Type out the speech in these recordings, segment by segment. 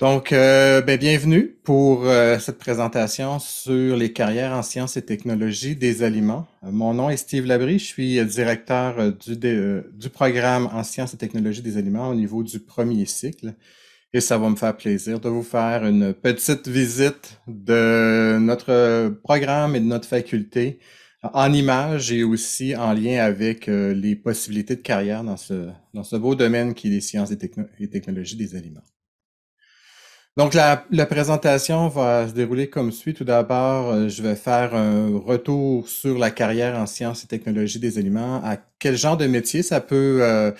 Donc, euh, ben, bienvenue pour euh, cette présentation sur les carrières en sciences et technologies des aliments. Euh, mon nom est Steve Labry, je suis directeur du, programme en sciences et technologies des aliments au niveau du premier cycle. Et ça va me faire plaisir de vous faire une petite visite de notre programme et de notre faculté en images et aussi en lien avec les possibilités de carrière dans ce, dans ce beau domaine qui est les sciences et technologies des aliments. Donc, la, présentation va se dérouler comme suit. Tout d'abord, euh, je vais faire un retour sur la carrière en sciences et technologies des aliments. À quel genre de métier ça peut, euh,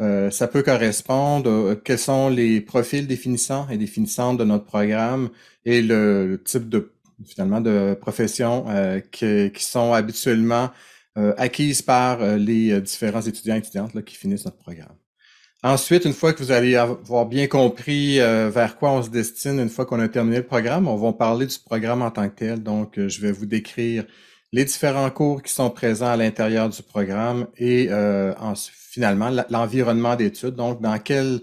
euh, ça peut correspondre? Quels sont les profils définissants et définissants de notre programme et le, type de, finalement, de profession qui, sont habituellement acquises par les différents étudiants et étudiantes qui finissent notre programme? Ensuite, une fois que vous allez avoir bien compris euh, vers quoi on se destine, une fois qu'on a terminé le programme, on va parler du programme en tant que tel. Donc, euh, je vais vous décrire les différents cours qui sont présents à l'intérieur du programme et euh, finalement l'environnement d'études. Donc, dans quel,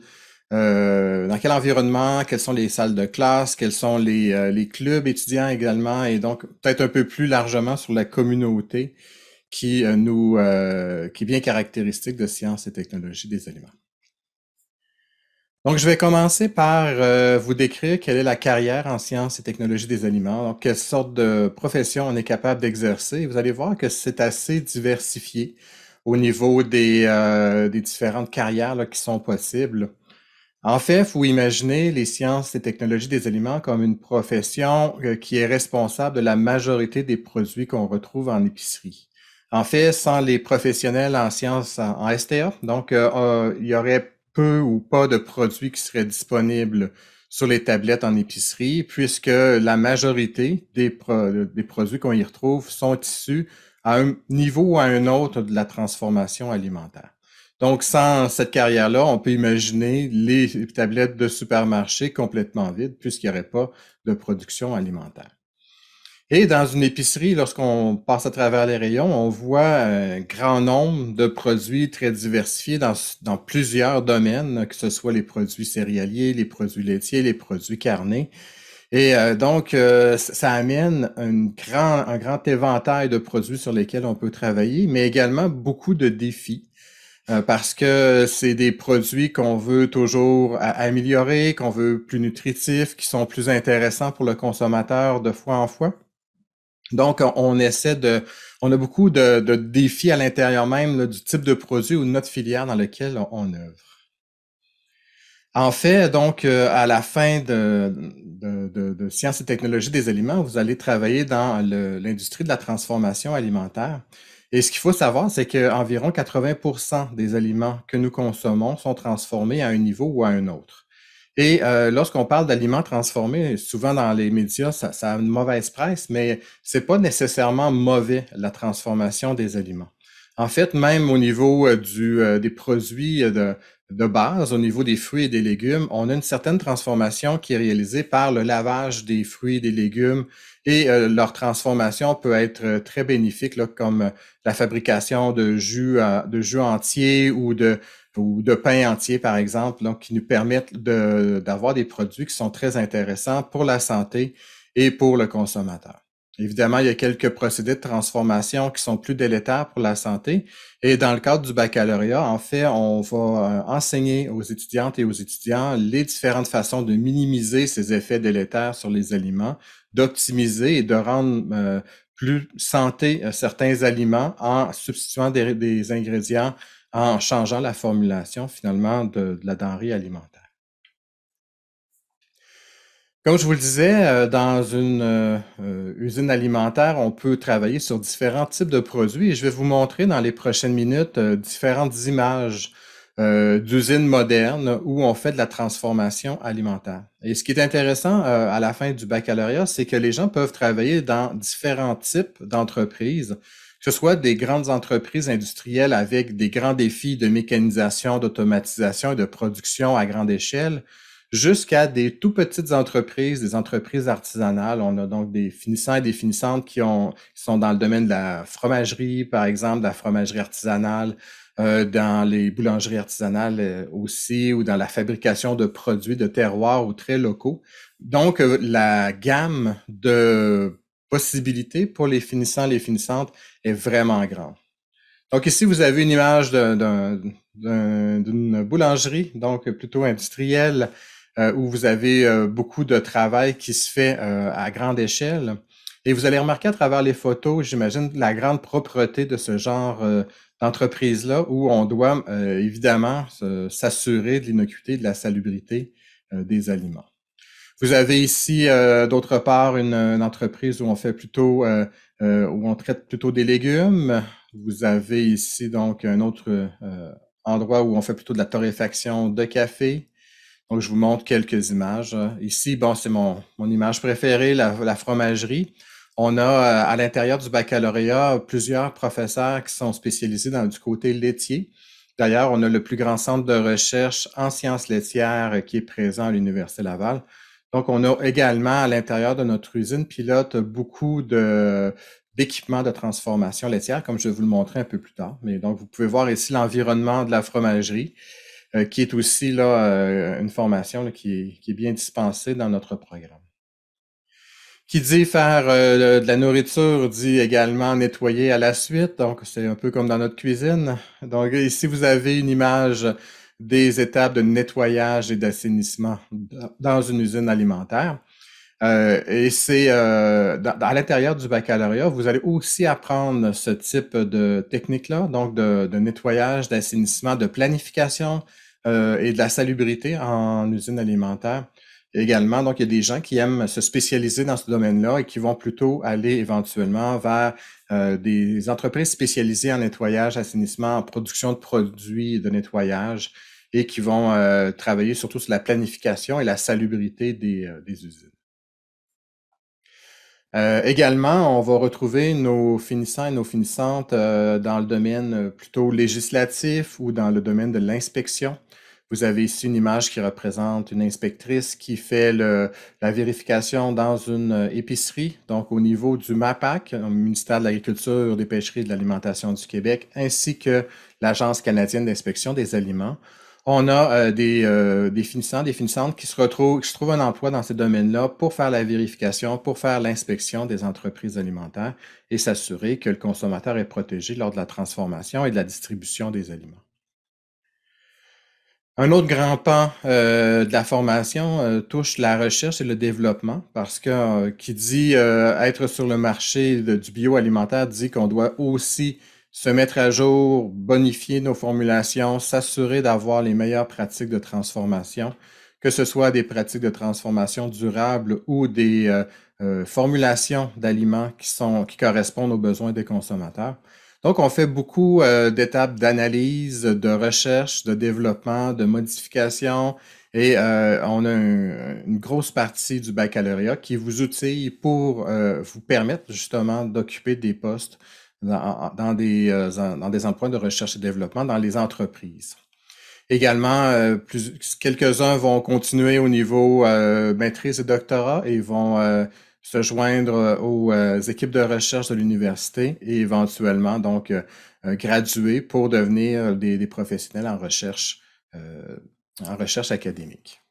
dans quel environnement, quelles sont les salles de classe, quels sont les, les clubs étudiants également, et donc peut-être un peu plus largement sur la communauté qui nous qui est bien caractéristique de sciences et technologies des aliments. Donc, je vais commencer par euh, vous décrire quelle est la carrière en sciences et technologies des aliments, donc quelle sorte de profession on est capable d'exercer. Vous allez voir que c'est assez diversifié au niveau des, euh, des différentes carrières là, qui sont possibles. En fait, il faut imaginer les sciences et technologies des aliments comme une profession euh, qui est responsable de la majorité des produits qu'on retrouve en épicerie. En fait, sans les professionnels en sciences en, en STA, donc il y aurait peu ou pas de produits qui seraient disponibles sur les tablettes en épicerie, puisque la majorité des, produits qu'on y retrouve sont issus à un niveau ou à un autre de la transformation alimentaire. Donc, sans cette carrière-là, on peut imaginer les tablettes de supermarché complètement vides puisqu'il n'y aurait pas de production alimentaire. Et dans une épicerie, lorsqu'on passe à travers les rayons, on voit un grand nombre de produits très diversifiés dans, plusieurs domaines, que ce soit les produits céréaliers, les produits laitiers, les produits carnés. Et euh, donc, euh, ça amène grand, un grand éventail de produits sur lesquels on peut travailler, mais également beaucoup de défis. Euh, parce que c'est des produits qu'on veut toujours améliorer, qu'on veut plus nutritifs, qui sont plus intéressants pour le consommateur de fois en fois. Donc, on essaie de, on a beaucoup de, défis à l'intérieur même du type de produit ou de notre filière dans lequel on, oeuvre. œuvre. En fait, donc, euh, à la fin de, de, sciences et technologies des aliments, vous allez travailler dans l'industrie de la transformation alimentaire. Et ce qu'il faut savoir, c'est qu'environ 80 des aliments que nous consommons sont transformés à un niveau ou à un autre. Et euh, lorsqu'on parle d'aliments transformés, souvent dans les médias, ça, a une mauvaise presse, mais c'est pas nécessairement mauvais la transformation des aliments. En fait, même au niveau euh, du, euh, des produits de, de base, au niveau des fruits et des légumes, on a une certaine transformation qui est réalisée par le lavage des fruits et des légumes et euh, leur transformation peut être euh, très bénéfique, comme euh, la fabrication de jus, de jus entier ou de, ou de pain entier, par exemple, donc, qui nous permettent d'avoir des produits qui sont très intéressants pour la santé et pour le consommateur. Évidemment, il y a quelques procédés de transformation qui sont plus délétères pour la santé. Et dans le cadre du baccalauréat, en fait, on va euh, enseigner aux étudiantes et aux étudiants les différentes façons de minimiser ces effets délétères sur les aliments, d'optimiser et de rendre euh, plus santé euh, certains aliments en substituant des, ingrédients, en changeant la formulation finalement de la denrée alimentaire. Comme je vous le disais, euh, dans une euh, euh, usine alimentaire, on peut travailler sur différents types de produits et je vais vous montrer dans les prochaines minutes différentes images d'usines modernes où on fait de la transformation alimentaire. Et ce qui est intéressant à la fin du baccalauréat, c'est que les gens peuvent travailler dans différents types d'entreprises, que ce soit des grandes entreprises industrielles avec des grands défis de mécanisation, d'automatisation et de production à grande échelle, jusqu'à des tout petites entreprises, des entreprises artisanales. On a donc des finissants et des finissantes qui, ont, sont dans le domaine de la fromagerie, par exemple, de la fromagerie artisanale, euh, dans les boulangeries artisanales euh, aussi, ou dans la fabrication de produits de terroir ou très locaux. Donc, euh, la gamme de possibilités pour les finissants, et les finissantes est vraiment grande. Donc ici, vous avez une image d'une boulangerie, donc plutôt industrielle, euh, où vous avez euh, beaucoup de travail qui se fait euh, à grande échelle. Et vous allez remarquer à travers les photos, j'imagine, la grande propreté de ce genre d'entreprise-là, où on doit évidemment s'assurer de l'innocuité de la salubrité des aliments. Vous avez ici, d'autre part, une, entreprise où on fait plutôt, où on traite plutôt des légumes. Vous avez ici donc un autre endroit où on fait plutôt de la torréfaction de café. Donc, je vous montre quelques images. Hein. Ici, bon, c'est mon, mon, image préférée, la, la fromagerie. On a euh, à l'intérieur du baccalauréat plusieurs professeurs qui sont spécialisés dans du côté laitier. D'ailleurs, on a le plus grand centre de recherche en sciences laitières euh, qui est présent à l'Université Laval. Donc, on a également à l'intérieur de notre usine pilote beaucoup de, d'équipements de transformation laitière, comme je vais vous le montrer un peu plus tard. Mais donc, vous pouvez voir ici l'environnement de la fromagerie. Euh, qui est aussi là, euh, une formation qui, est, bien dispensée dans notre programme. Qui dit faire euh, de la nourriture dit également nettoyer à la suite. Donc, c'est un peu comme dans notre cuisine. Donc, ici, vous avez une image des étapes de nettoyage et d'assainissement dans une usine alimentaire. et c'est à l'intérieur du baccalauréat, vous allez aussi apprendre ce type de technique-là, donc de nettoyage, d'assainissement, de planification, euh, et de la salubrité en usine alimentaire également. Donc, il y a des gens qui aiment se spécialiser dans ce domaine-là et qui vont plutôt aller éventuellement vers euh, des entreprises spécialisées en nettoyage, assainissement, en production de produits de nettoyage et qui vont euh, travailler surtout sur la planification et la salubrité des usines. Euh, également, on va retrouver nos finissants et nos finissantes euh, dans le domaine euh, plutôt législatif ou dans le domaine de l'inspection. Vous avez ici une image qui représente une inspectrice qui fait la vérification dans une épicerie, donc au niveau du MAPAC, le ministère de l'Agriculture, des Pêcheries et de l'Alimentation du Québec, ainsi que l'Agence canadienne d'inspection des aliments on a euh, des, euh, des finissants, des finissantes qui se retrouvent, qui se trouvent un emploi dans ces domaines-là pour faire la vérification, pour faire l'inspection des entreprises alimentaires et s'assurer que le consommateur est protégé lors de la transformation et de la distribution des aliments. Un autre grand pan euh, de la formation touche la recherche et le développement parce que qui dit être sur le marché du bioalimentaire dit qu'on doit aussi se mettre à jour, bonifier nos formulations, s'assurer d'avoir les meilleures pratiques de transformation, que ce soit des pratiques de transformation durable ou des euh, euh, formulations d'aliments qui, qui correspondent aux besoins des consommateurs. Donc, on fait beaucoup euh, d'étapes d'analyse, de recherche, de développement, de modification et on a une grosse partie du baccalauréat qui vous outille pour vous permettre justement d'occuper des postes dans, des, euh, dans des emplois de recherche et développement dans les entreprises. Également, euh, quelques-uns vont continuer au niveau euh, maîtrise et doctorat et vont se joindre aux équipes de recherche de l'université et éventuellement donc graduer pour devenir des, des professionnels en recherche, en recherche académique.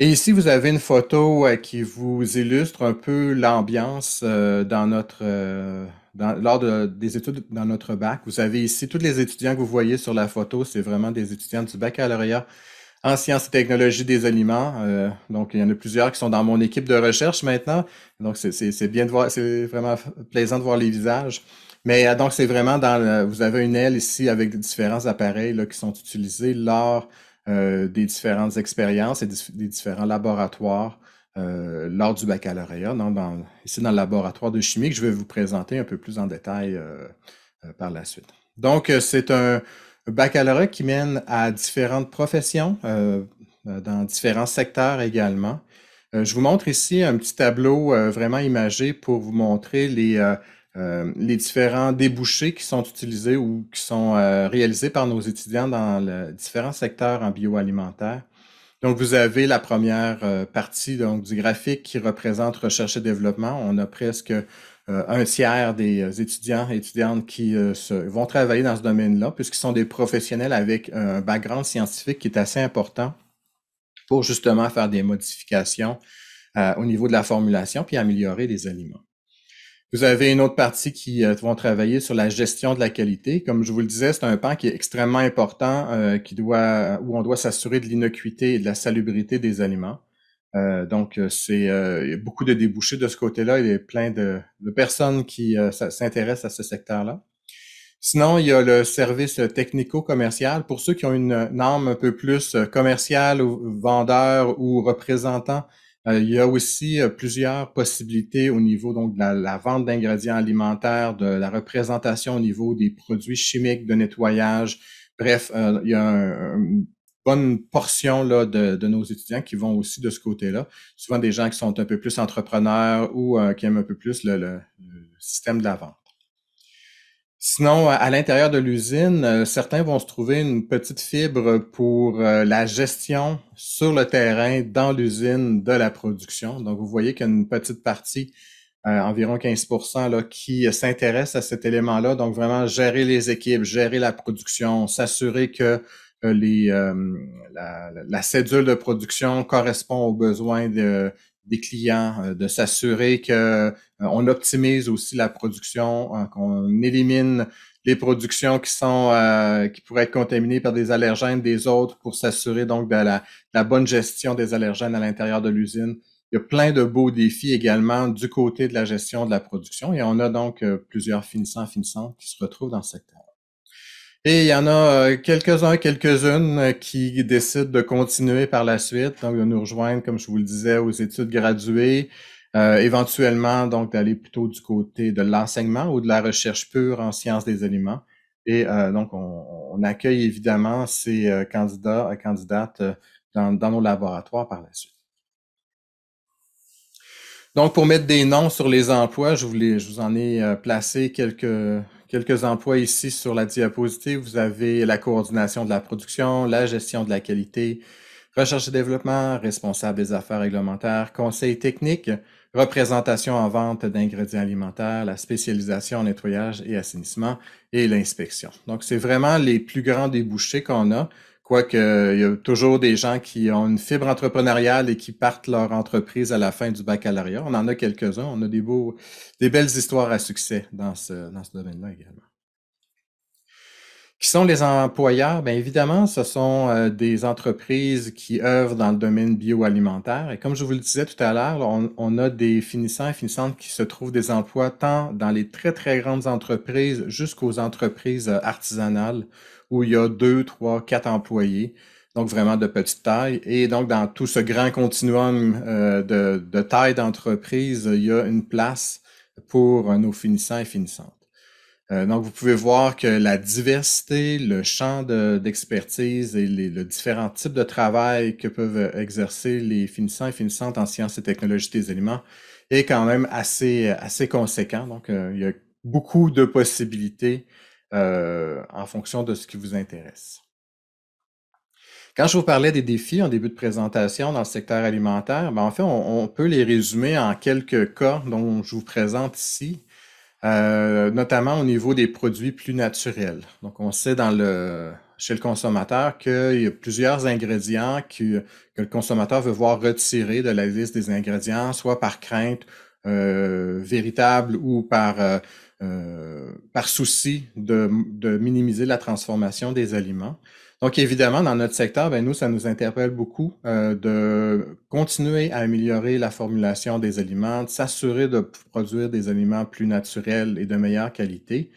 Et ici, vous avez une photo qui vous illustre un peu l'ambiance euh, dans notre euh, dans, lors des études dans notre bac. Vous avez ici tous les étudiants que vous voyez sur la photo, c'est vraiment des étudiants du baccalauréat en sciences et technologies des aliments. Euh, donc, il y en a plusieurs qui sont dans mon équipe de recherche maintenant. Donc, c'est bien de voir, c'est vraiment plaisant de voir les visages. Mais donc, c'est vraiment dans vous avez une aile ici avec différents appareils qui sont utilisés lors euh, des différentes expériences et des différents laboratoires euh, lors du baccalauréat. ici, dans le laboratoire de chimie que je vais vous présenter un peu plus en détail euh, par la suite. Donc, c'est un baccalauréat qui mène à différentes professions, dans différents secteurs également. je vous montre ici un petit tableau vraiment imagé pour vous montrer les euh, les différents débouchés qui sont utilisés ou qui sont euh, réalisés par nos étudiants dans le, différents secteurs en bioalimentaire. Donc, vous avez la première euh, partie donc, du graphique qui représente recherche et développement. On a presque un tiers des étudiants et étudiantes qui vont travailler dans ce domaine-là, puisqu'ils sont des professionnels avec un background scientifique qui est assez important pour justement faire des modifications au niveau de la formulation puis améliorer les aliments. Vous avez une autre partie qui euh, vont travailler sur la gestion de la qualité. Comme je vous le disais, c'est un pan qui est extrêmement important, euh, qui doit, où on doit s'assurer de l'inocuité et de la salubrité des aliments. Euh, donc, euh, c'est beaucoup de débouchés de ce côté-là. Il y a plein de, personnes qui s'intéressent à ce secteur-là. Sinon, il y a le service technico-commercial. Pour ceux qui ont une, norme un peu plus commerciale ou vendeur ou représentant euh, il y a aussi euh, plusieurs possibilités au niveau donc, de la, vente d'ingrédients alimentaires, de la représentation au niveau des produits chimiques de nettoyage. Bref, euh, il y a une bonne portion là, de, nos étudiants qui vont aussi de ce côté-là. Souvent des gens qui sont un peu plus entrepreneurs ou qui aiment un peu plus le système de la vente. Sinon, à l'intérieur de l'usine, euh, certains vont se trouver une petite fibre pour euh, la gestion sur le terrain dans l'usine de la production. Donc, vous voyez qu'il y a une petite partie, euh, environ 15 là, qui s'intéresse à cet élément-là. Donc, vraiment gérer les équipes, gérer la production, s'assurer que les, la, la, cédule de production correspond aux besoins de, des clients, euh, de s'assurer que euh, on optimise aussi la production, hein, qu'on élimine les productions qui sont euh, qui pourraient être contaminées par des allergènes des autres pour s'assurer donc de la, bonne gestion des allergènes à l'intérieur de l'usine. Il y a plein de beaux défis également du côté de la gestion de la production et on a donc plusieurs finissants finissantes qui se retrouvent dans ce secteur. Et il y en a euh, quelques-uns, quelques-unes euh, qui décident de continuer par la suite, donc de nous rejoindre, comme je vous le disais, aux études graduées, euh, éventuellement donc d'aller plutôt du côté de l'enseignement ou de la recherche pure en sciences des aliments. Et donc, on, accueille évidemment ces candidats et candidates dans, dans nos laboratoires par la suite. Donc, pour mettre des noms sur les emplois, je, voulais, je vous en ai placé quelques, Quelques emplois ici sur la diapositive. Vous avez la coordination de la production, la gestion de la qualité, recherche et développement, responsable des affaires réglementaires, conseil technique, représentation en vente d'ingrédients alimentaires, la spécialisation en nettoyage et assainissement et l'inspection. Donc, c'est vraiment les plus grands débouchés qu'on a. Quoique, il y a toujours des gens qui ont une fibre entrepreneuriale et qui partent leur entreprise à la fin du baccalauréat. On en a quelques-uns. On a des, beaux, des belles histoires à succès dans ce, domaine-là également. Qui sont les employeurs? Bien évidemment, ce sont euh, des entreprises qui œuvrent dans le domaine bioalimentaire. Et comme je vous le disais tout à l'heure, on a des finissants et finissantes qui se trouvent des emplois tant dans les très, très grandes entreprises jusqu'aux entreprises euh, artisanales où il y a deux, trois, quatre employés, donc vraiment de petite taille. Et donc, dans tout ce grand continuum euh, de, taille d'entreprise, il y a une place pour nos finissants et finissantes. Euh, donc, vous pouvez voir que la diversité, le champ d'expertise et les, le différents types de travail que peuvent exercer les finissants et finissantes en sciences et technologies des éléments est quand même assez, assez conséquent. Donc, euh, il y a beaucoup de possibilités euh, en fonction de ce qui vous intéresse. Quand je vous parlais des défis en début de présentation dans le secteur alimentaire, ben, en fait, on, peut les résumer en quelques cas dont je vous présente ici, euh, notamment au niveau des produits plus naturels. Donc, on sait le, chez le consommateur qu'il y a plusieurs ingrédients que le consommateur veut voir retirés de la liste des ingrédients, soit par crainte euh, véritable ou par euh, par souci de, minimiser la transformation des aliments. Donc, évidemment, dans notre secteur, ben nous, ça nous interpelle beaucoup euh, de continuer à améliorer la formulation des aliments, s'assurer de produire des aliments plus naturels et de meilleure qualité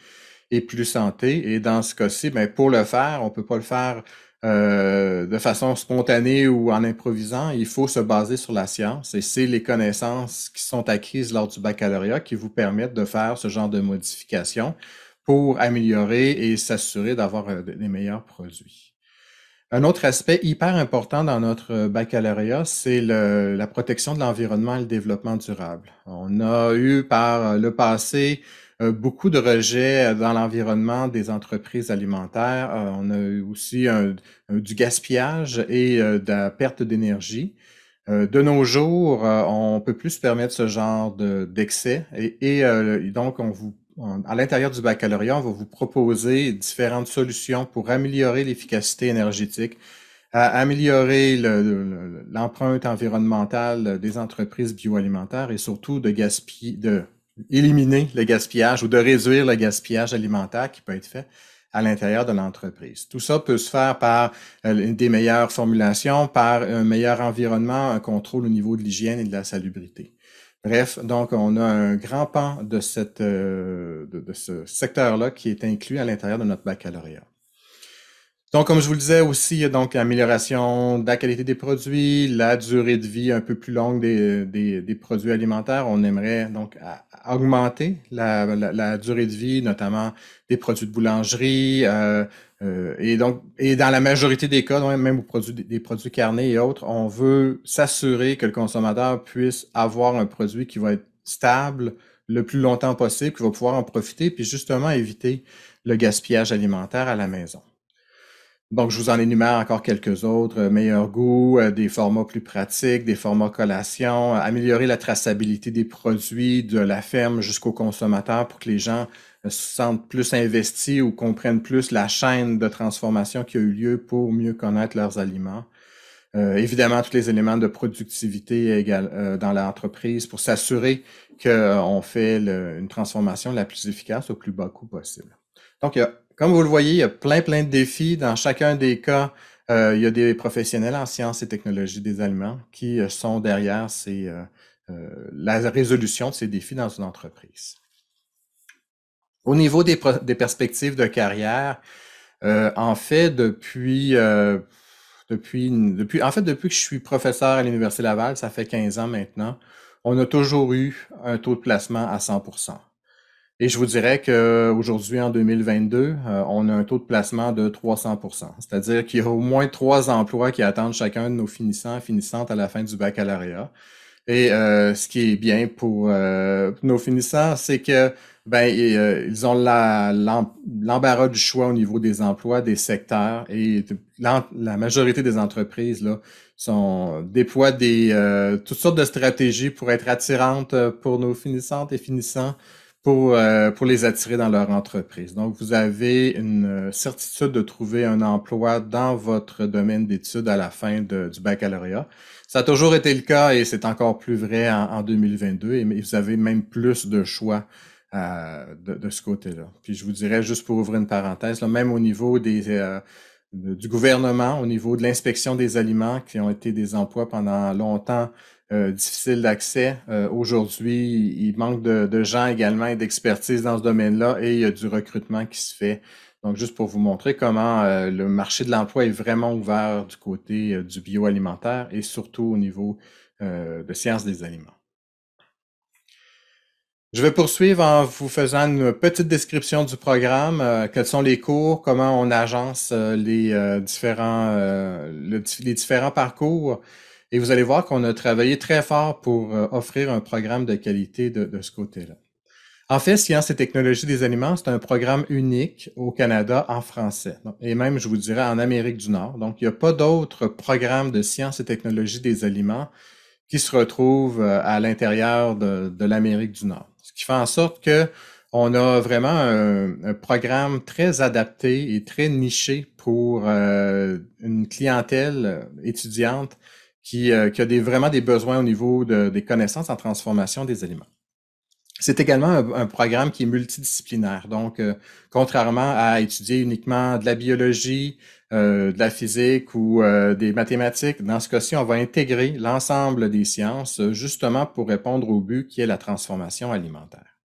et plus santé. Et dans ce cas-ci, ben, pour le faire, on ne peut pas le faire euh, de façon spontanée ou en improvisant, il faut se baser sur la science et c'est les connaissances qui sont acquises lors du baccalauréat qui vous permettent de faire ce genre de modifications pour améliorer et s'assurer d'avoir euh, des meilleurs produits. Un autre aspect hyper important dans notre baccalauréat, c'est la protection de l'environnement et le développement durable. On a eu par le passé euh, beaucoup de rejets euh, dans l'environnement des entreprises alimentaires. Euh, on a aussi du gaspillage et de la perte d'énergie. De nos jours, on peut plus se permettre ce genre d'excès et, donc on vous, à l'intérieur du baccalauréat, on va vous proposer différentes solutions pour améliorer l'efficacité énergétique, améliorer l'empreinte environnementale des entreprises bioalimentaires et surtout de gaspiller, de éliminer le gaspillage ou de réduire le gaspillage alimentaire qui peut être fait à l'intérieur de l'entreprise. Tout ça peut se faire par euh, des meilleures formulations, par un meilleur environnement, un contrôle au niveau de l'hygiène et de la salubrité. Bref, donc on a un grand pan de, cette, euh, de, ce secteur-là qui est inclus à l'intérieur de notre baccalauréat. Donc, comme je vous le disais aussi, il y a donc l'amélioration de la qualité des produits, la durée de vie un peu plus longue des, produits alimentaires. On aimerait donc augmenter la, durée de vie, notamment des produits de boulangerie. Euh, euh, et donc, et dans la majorité des cas, même produits, des produits carnés et autres, on veut s'assurer que le consommateur puisse avoir un produit qui va être stable le plus longtemps possible, qui va pouvoir en profiter, puis justement éviter le gaspillage alimentaire à la maison. Donc, je vous en énumère encore quelques autres. Euh, meilleur goût, euh, des formats plus pratiques, des formats collation, euh, améliorer la traçabilité des produits de la ferme jusqu'au consommateur pour que les gens se sentent plus investis ou comprennent plus la chaîne de transformation qui a eu lieu pour mieux connaître leurs aliments. évidemment, tous les éléments de productivité égale, dans l'entreprise pour s'assurer qu'on fait une transformation la plus efficace au plus bas coût possible. Donc, il y a comme vous le voyez, il y a plein, plein de défis dans chacun des cas. Euh, il y a des professionnels en sciences et technologies des Allemands qui euh, sont derrière ces, euh, la résolution de ces défis dans une entreprise. Au niveau des, des perspectives de carrière, en fait, depuis, depuis, depuis, en fait, depuis que je suis professeur à l'Université Laval, ça fait 15 ans maintenant, on a toujours eu un taux de placement à 100 et je vous dirais qu'aujourd'hui, en 2022, euh, on a un taux de placement de 300 c'est-à-dire qu'il y a au moins trois emplois qui attendent chacun de nos finissants et finissantes à la fin du baccalauréat. Et euh, ce qui est bien pour euh, nos finissants, c'est que ben, ils ont l'embarras du choix au niveau des emplois, des secteurs, et la, majorité des entreprises là, sont, déploient des, toutes sortes de stratégies pour être attirantes pour nos finissantes et finissants pour, euh, pour les attirer dans leur entreprise. Donc, vous avez une euh, certitude de trouver un emploi dans votre domaine d'études à la fin du baccalauréat. Ça a toujours été le cas et c'est encore plus vrai en, 2022 et vous avez même plus de choix euh, de, ce côté-là. Puis je vous dirais, juste pour ouvrir une parenthèse, là, même au niveau des, du gouvernement, au niveau de l'inspection des aliments, qui ont été des emplois pendant longtemps euh, difficile d'accès. Euh, aujourd'hui, il manque de, gens également et d'expertise dans ce domaine-là et il y a du recrutement qui se fait. Donc, juste pour vous montrer comment euh, le marché de l'emploi est vraiment ouvert du côté du bioalimentaire et surtout au niveau de sciences des aliments. Je vais poursuivre en vous faisant une petite description du programme, quels sont les cours, comment on agence les, différents, les différents parcours. Et vous allez voir qu'on a travaillé très fort pour euh, offrir un programme de qualité de, ce côté-là. En fait, Sciences et technologies des aliments, c'est un programme unique au Canada en français, et même, je vous dirais, en Amérique du Nord. Donc, il n'y a pas d'autre programme de sciences et technologies des aliments qui se retrouvent euh, à l'intérieur de, l'Amérique du Nord. Ce qui fait en sorte que on a vraiment un, programme très adapté et très niché pour euh, une clientèle étudiante euh, qui, a vraiment des besoins au niveau des connaissances en transformation des aliments. C'est également un, programme qui est multidisciplinaire. Donc, euh, contrairement à étudier uniquement de la biologie, euh, de la physique ou des mathématiques, dans ce cas-ci, on va intégrer l'ensemble des sciences justement pour répondre au but qui est la transformation alimentaire.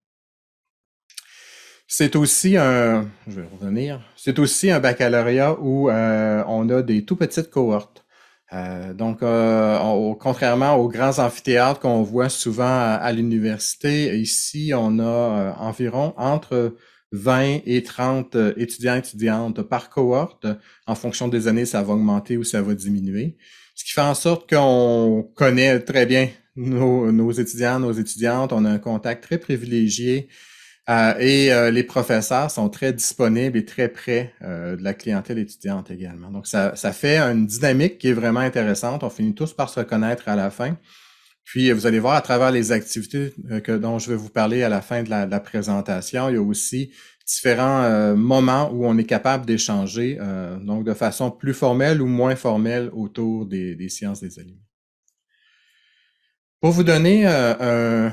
C'est aussi un, je vais revenir, c'est aussi un baccalauréat où on a des tout petites cohortes. Euh, donc, euh, contrairement aux grands amphithéâtres qu'on voit souvent à, l'université, ici, on a euh, environ entre 20 et 30 étudiants étudiantes par cohorte. En fonction des années, ça va augmenter ou ça va diminuer. Ce qui fait en sorte qu'on connaît très bien nos, nos étudiants, nos étudiantes. On a un contact très privilégié euh, et euh, les professeurs sont très disponibles et très près euh, de la clientèle étudiante également. Donc, ça, fait une dynamique qui est vraiment intéressante. On finit tous par se connaître à la fin. Puis, vous allez voir à travers les activités que, dont je vais vous parler à la fin de la, présentation, il y a aussi différents moments où on est capable d'échanger, donc de façon plus formelle ou moins formelle autour des, sciences des aliments. Pour vous donner un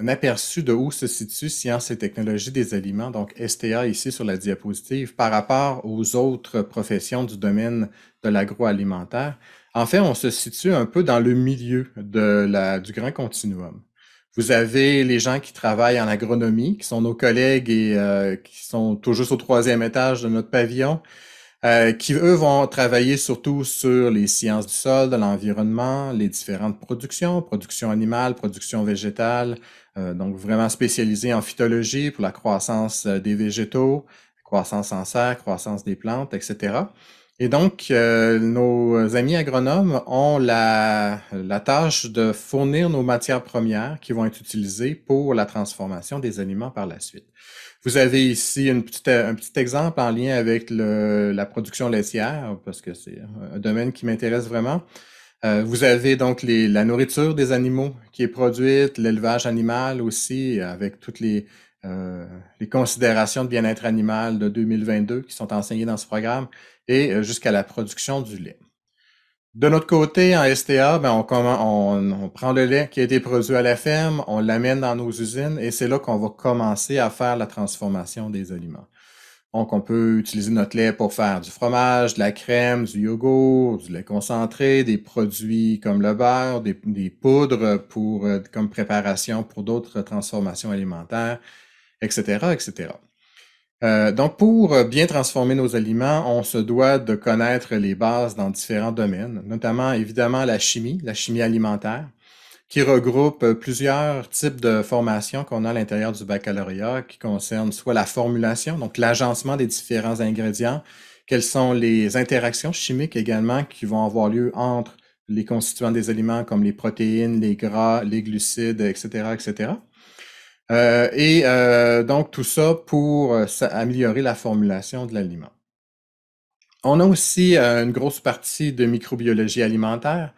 un aperçu de où se situe Sciences et technologies des aliments, donc STA ici sur la diapositive, par rapport aux autres professions du domaine de l'agroalimentaire. En fait, on se situe un peu dans le milieu de la, du grand continuum. Vous avez les gens qui travaillent en agronomie, qui sont nos collègues et euh, qui sont tout juste au troisième étage de notre pavillon, euh, qui, eux, vont travailler surtout sur les sciences du sol, de l'environnement, les différentes productions, production animale, production végétale, euh, donc, vraiment spécialisé en phytologie pour la croissance euh, des végétaux, croissance en serre, croissance des plantes, etc. Et donc, euh, nos amis agronomes ont la, tâche de fournir nos matières premières qui vont être utilisées pour la transformation des aliments par la suite. Vous avez ici une petite, un petit exemple en lien avec la production laitière, parce que c'est un domaine qui m'intéresse vraiment. Euh, vous avez donc la nourriture des animaux qui est produite, l'élevage animal aussi, avec toutes les, euh, considérations de bien-être animal de 2022 qui sont enseignées dans ce programme, et euh, jusqu'à la production du lait. De notre côté, en STA, ben, on, on, prend le lait qui a été produit à la ferme, on l'amène dans nos usines et c'est là qu'on va commencer à faire la transformation des aliments. Donc, on peut utiliser notre lait pour faire du fromage, de la crème, du yogourt, du lait concentré, des produits comme le beurre, des, poudres pour, euh, comme préparation pour d'autres transformations alimentaires, etc., etc. Euh, donc, pour bien transformer nos aliments, on se doit de connaître les bases dans différents domaines, notamment évidemment la chimie, la chimie alimentaire, qui regroupe euh, plusieurs types de formations qu'on a à l'intérieur du baccalauréat qui concernent soit la formulation, donc l'agencement des différents ingrédients, quelles sont les interactions chimiques également qui vont avoir lieu entre les constituants des aliments comme les protéines, les gras, les glucides, etc., etc. et euh, euh, donc tout ça pour améliorer la formulation de l'aliment. On a aussi une grosse partie de microbiologie alimentaire.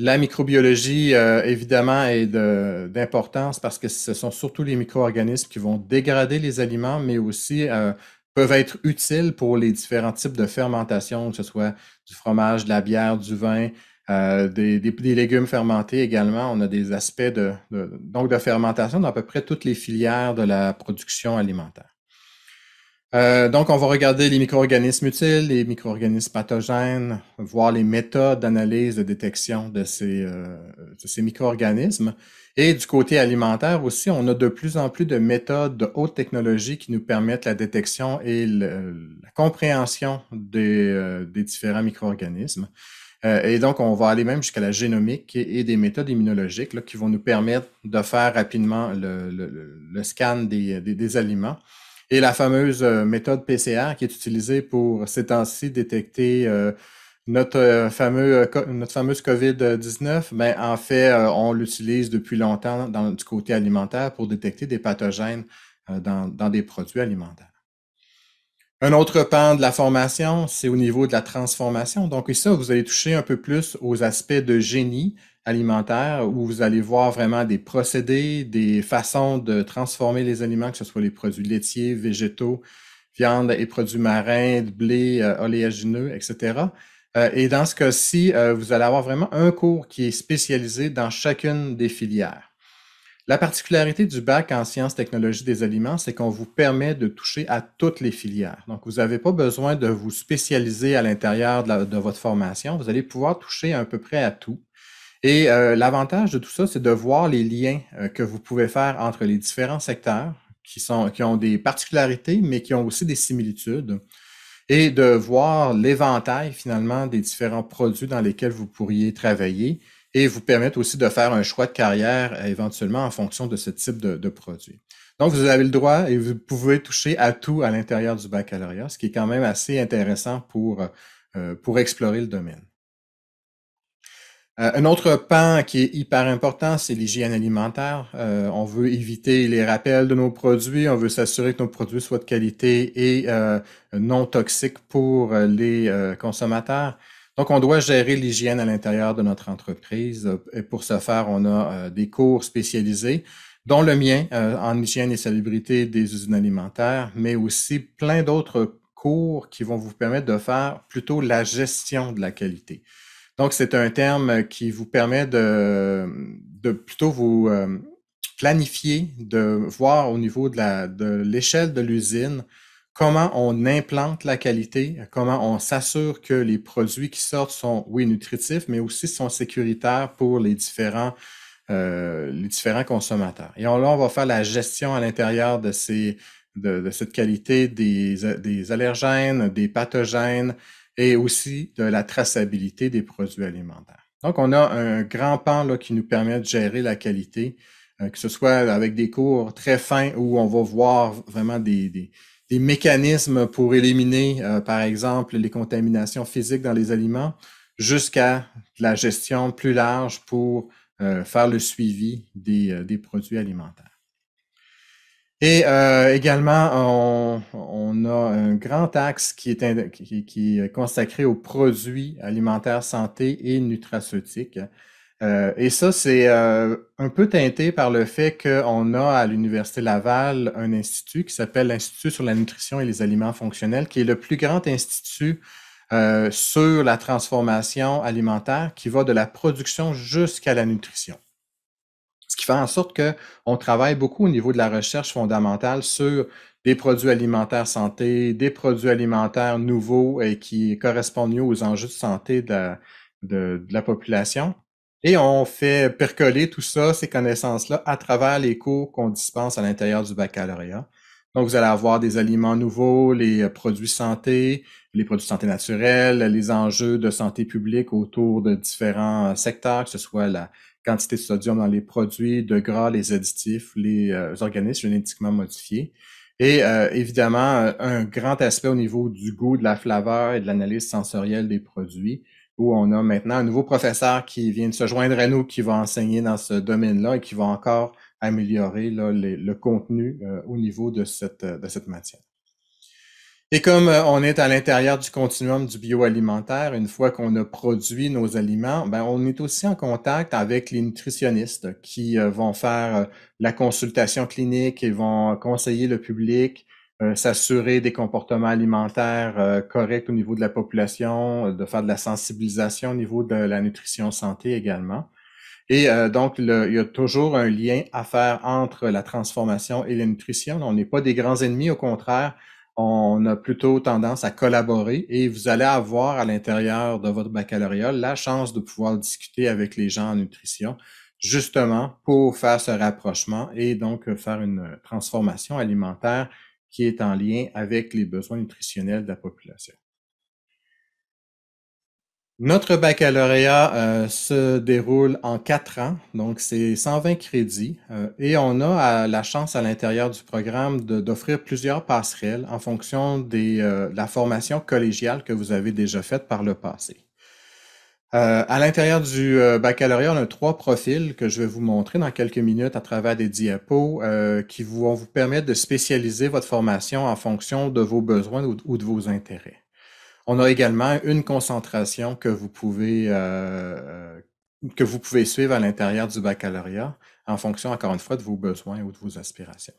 La microbiologie, euh, évidemment, est d'importance parce que ce sont surtout les micro-organismes qui vont dégrader les aliments, mais aussi euh, peuvent être utiles pour les différents types de fermentation, que ce soit du fromage, de la bière, du vin, euh, des, des, légumes fermentés également. On a des aspects de, donc de fermentation dans à peu près toutes les filières de la production alimentaire. Euh, donc, on va regarder les micro-organismes utiles, les micro-organismes pathogènes, voir les méthodes d'analyse de détection euh, de ces, micro-organismes. Et du côté alimentaire aussi, on a de plus en plus de méthodes de haute technologie qui nous permettent la détection et la compréhension des, euh, différents micro-organismes. et donc, on va aller même jusqu'à la génomique et, des méthodes immunologiques qui vont nous permettre de faire rapidement le, scan des aliments et la fameuse euh, méthode PCR qui est utilisée pour ces temps-ci détecter euh, notre, euh, fameux, notre fameuse COVID-19, ben, en fait, on l'utilise depuis longtemps du côté alimentaire pour détecter des pathogènes dans, des produits alimentaires. Un autre pan de la formation, c'est au niveau de la transformation. Donc, ici, vous allez toucher un peu plus aux aspects de génie, alimentaire où vous allez voir vraiment des procédés, des façons de transformer les aliments, que ce soit les produits laitiers, végétaux, viande et produits marins, blé, euh, oléagineux, etc. Euh, et dans ce cas-ci, euh, vous allez avoir vraiment un cours qui est spécialisé dans chacune des filières. La particularité du bac en sciences technologies des aliments, c'est qu'on vous permet de toucher à toutes les filières. Donc, vous n'avez pas besoin de vous spécialiser à l'intérieur de, votre formation. Vous allez pouvoir toucher à peu près à tout. Et euh, l'avantage de tout ça, c'est de voir les liens euh, que vous pouvez faire entre les différents secteurs qui, sont, qui ont des particularités, mais qui ont aussi des similitudes, et de voir l'éventail finalement des différents produits dans lesquels vous pourriez travailler et vous permettre aussi de faire un choix de carrière euh, éventuellement en fonction de ce type de, de produit. Donc, vous avez le droit et vous pouvez toucher à tout à l'intérieur du baccalauréat, ce qui est quand même assez intéressant pour, pour explorer le domaine. Euh, un autre pan qui est hyper important, c'est l'hygiène alimentaire. Euh, on veut éviter les rappels de nos produits, on veut s'assurer que nos produits soient de qualité et euh, non toxiques pour les consommateurs. Donc, on doit gérer l'hygiène à l'intérieur de notre entreprise. Et pour ce faire, on a des cours spécialisés, dont le mien en hygiène et salubrité des usines alimentaires, mais aussi plein d'autres cours qui vont vous permettre de faire plutôt la gestion de la qualité. Donc, c'est un terme qui vous permet de, plutôt vous euh, planifier, de voir au niveau de l'échelle de l'usine comment on implante la qualité, comment on s'assure que les produits qui sortent sont, oui, nutritifs, mais aussi sont sécuritaires pour les différents, euh, consommateurs. Et on, là, on va faire la gestion à l'intérieur de, cette qualité des allergènes, des pathogènes, et aussi de la traçabilité des produits alimentaires. Donc, on a un grand pan là, qui nous permet de gérer la qualité, euh, que ce soit avec des cours très fins où on va voir vraiment des, des, mécanismes pour éliminer, euh, par exemple, les contaminations physiques dans les aliments, jusqu'à la gestion plus large pour euh, faire le suivi des, des produits alimentaires. Et euh, également, on, a un grand axe qui est, qui, est, consacré aux produits alimentaires santé et nutraceutiques. Euh, et ça, c'est euh, un peu teinté par le fait qu'on a à l'Université Laval un institut qui s'appelle l'Institut sur la nutrition et les aliments fonctionnels, qui est le plus grand institut sur la transformation alimentaire qui va de la production jusqu'à la nutrition fait en sorte qu'on travaille beaucoup au niveau de la recherche fondamentale sur des produits alimentaires santé, des produits alimentaires nouveaux et qui correspondent mieux aux enjeux de santé de la, population. Et on fait percoler tout ça, ces connaissances-là, à travers les cours qu'on dispense à l'intérieur du baccalauréat. Donc, vous allez avoir des aliments nouveaux, les euh, produits santé, les produits santé naturels, les enjeux de santé publique autour de différents secteurs, que ce soit la, quantité de sodium dans les produits, de gras, les additifs, les euh, organismes génétiquement modifiés. Et euh, évidemment, euh, un grand aspect au niveau du goût, de la flaveur et de l'analyse sensorielle des produits, où on a maintenant un nouveau professeur qui vient de se joindre à nous, qui va enseigner dans ce domaine-là et qui va encore améliorer le contenu au niveau de cette, de cette matière. Et comme euh, on est à l'intérieur du continuum du bioalimentaire, une fois qu'on a produit nos aliments, ben on est aussi en contact avec les nutritionnistes qui euh, vont faire euh, la consultation clinique et vont conseiller le public, s'assurer des comportements alimentaires corrects au niveau de la population, de faire de la sensibilisation au niveau de la nutrition santé également. Et donc, il y a toujours un lien à faire entre la transformation et la nutrition. On n'est pas des grands ennemis, au contraire, on a plutôt tendance à collaborer et vous allez avoir à l'intérieur de votre baccalauréat la chance de pouvoir discuter avec les gens en nutrition, justement pour faire ce rapprochement et donc euh, faire une transformation alimentaire qui est en lien avec les besoins nutritionnels de la population. Notre baccalauréat euh, se déroule en quatre ans, donc c'est 120 crédits, euh, et on a la chance à l'intérieur du programme d'offrir plusieurs passerelles en fonction de euh, la formation collégiale que vous avez déjà faite par le passé. à l'intérieur du baccalauréat, on a trois profils que je vais vous montrer dans quelques minutes à travers des diapos qui vont vous permettre de spécialiser votre formation en fonction de vos besoins ou de vos intérêts. On a également une concentration que vous pouvez, euh, euh, que vous pouvez suivre à l'intérieur du baccalauréat en fonction, encore une fois, de vos besoins ou de vos aspirations.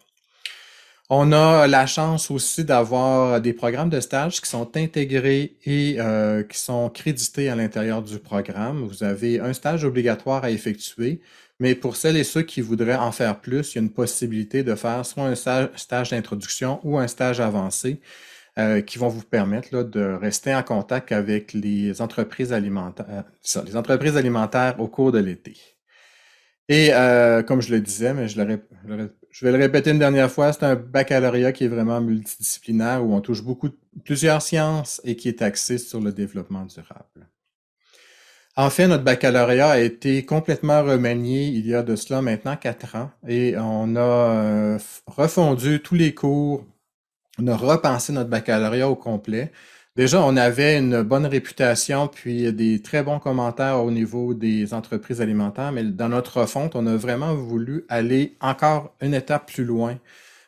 On a la chance aussi d'avoir des programmes de stage qui sont intégrés et euh, qui sont crédités à l'intérieur du programme. Vous avez un stage obligatoire à effectuer, mais pour celles et ceux qui voudraient en faire plus, il y a une possibilité de faire soit un stage d'introduction ou un stage avancé euh, qui vont vous permettre de rester en contact avec les entreprises alimentaires, euh, les entreprises alimentaires au cours de l'été. Et euh, comme je le disais, mais je, vais le répéter une dernière fois, c'est un baccalauréat qui est vraiment multidisciplinaire où on touche beaucoup plusieurs sciences et qui est axé sur le développement durable. Enfin, notre baccalauréat a été complètement remanié il y a de cela maintenant quatre ans et on a refondu tous les cours on a repensé notre baccalauréat au complet. Déjà, on avait une bonne réputation, puis des très bons commentaires au niveau des entreprises alimentaires, mais dans notre refonte, on a vraiment voulu aller encore une étape plus loin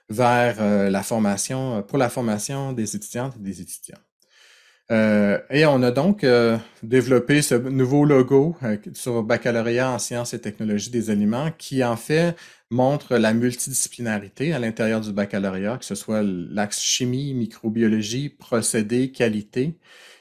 vers euh, la formation, pour la formation des étudiantes et des étudiants. Euh, et on a donc euh, développé ce nouveau logo euh, sur baccalauréat en sciences et technologies des aliments qui en fait montre la multidisciplinarité à l'intérieur du baccalauréat, que ce soit l'axe chimie, microbiologie, procédés, qualité.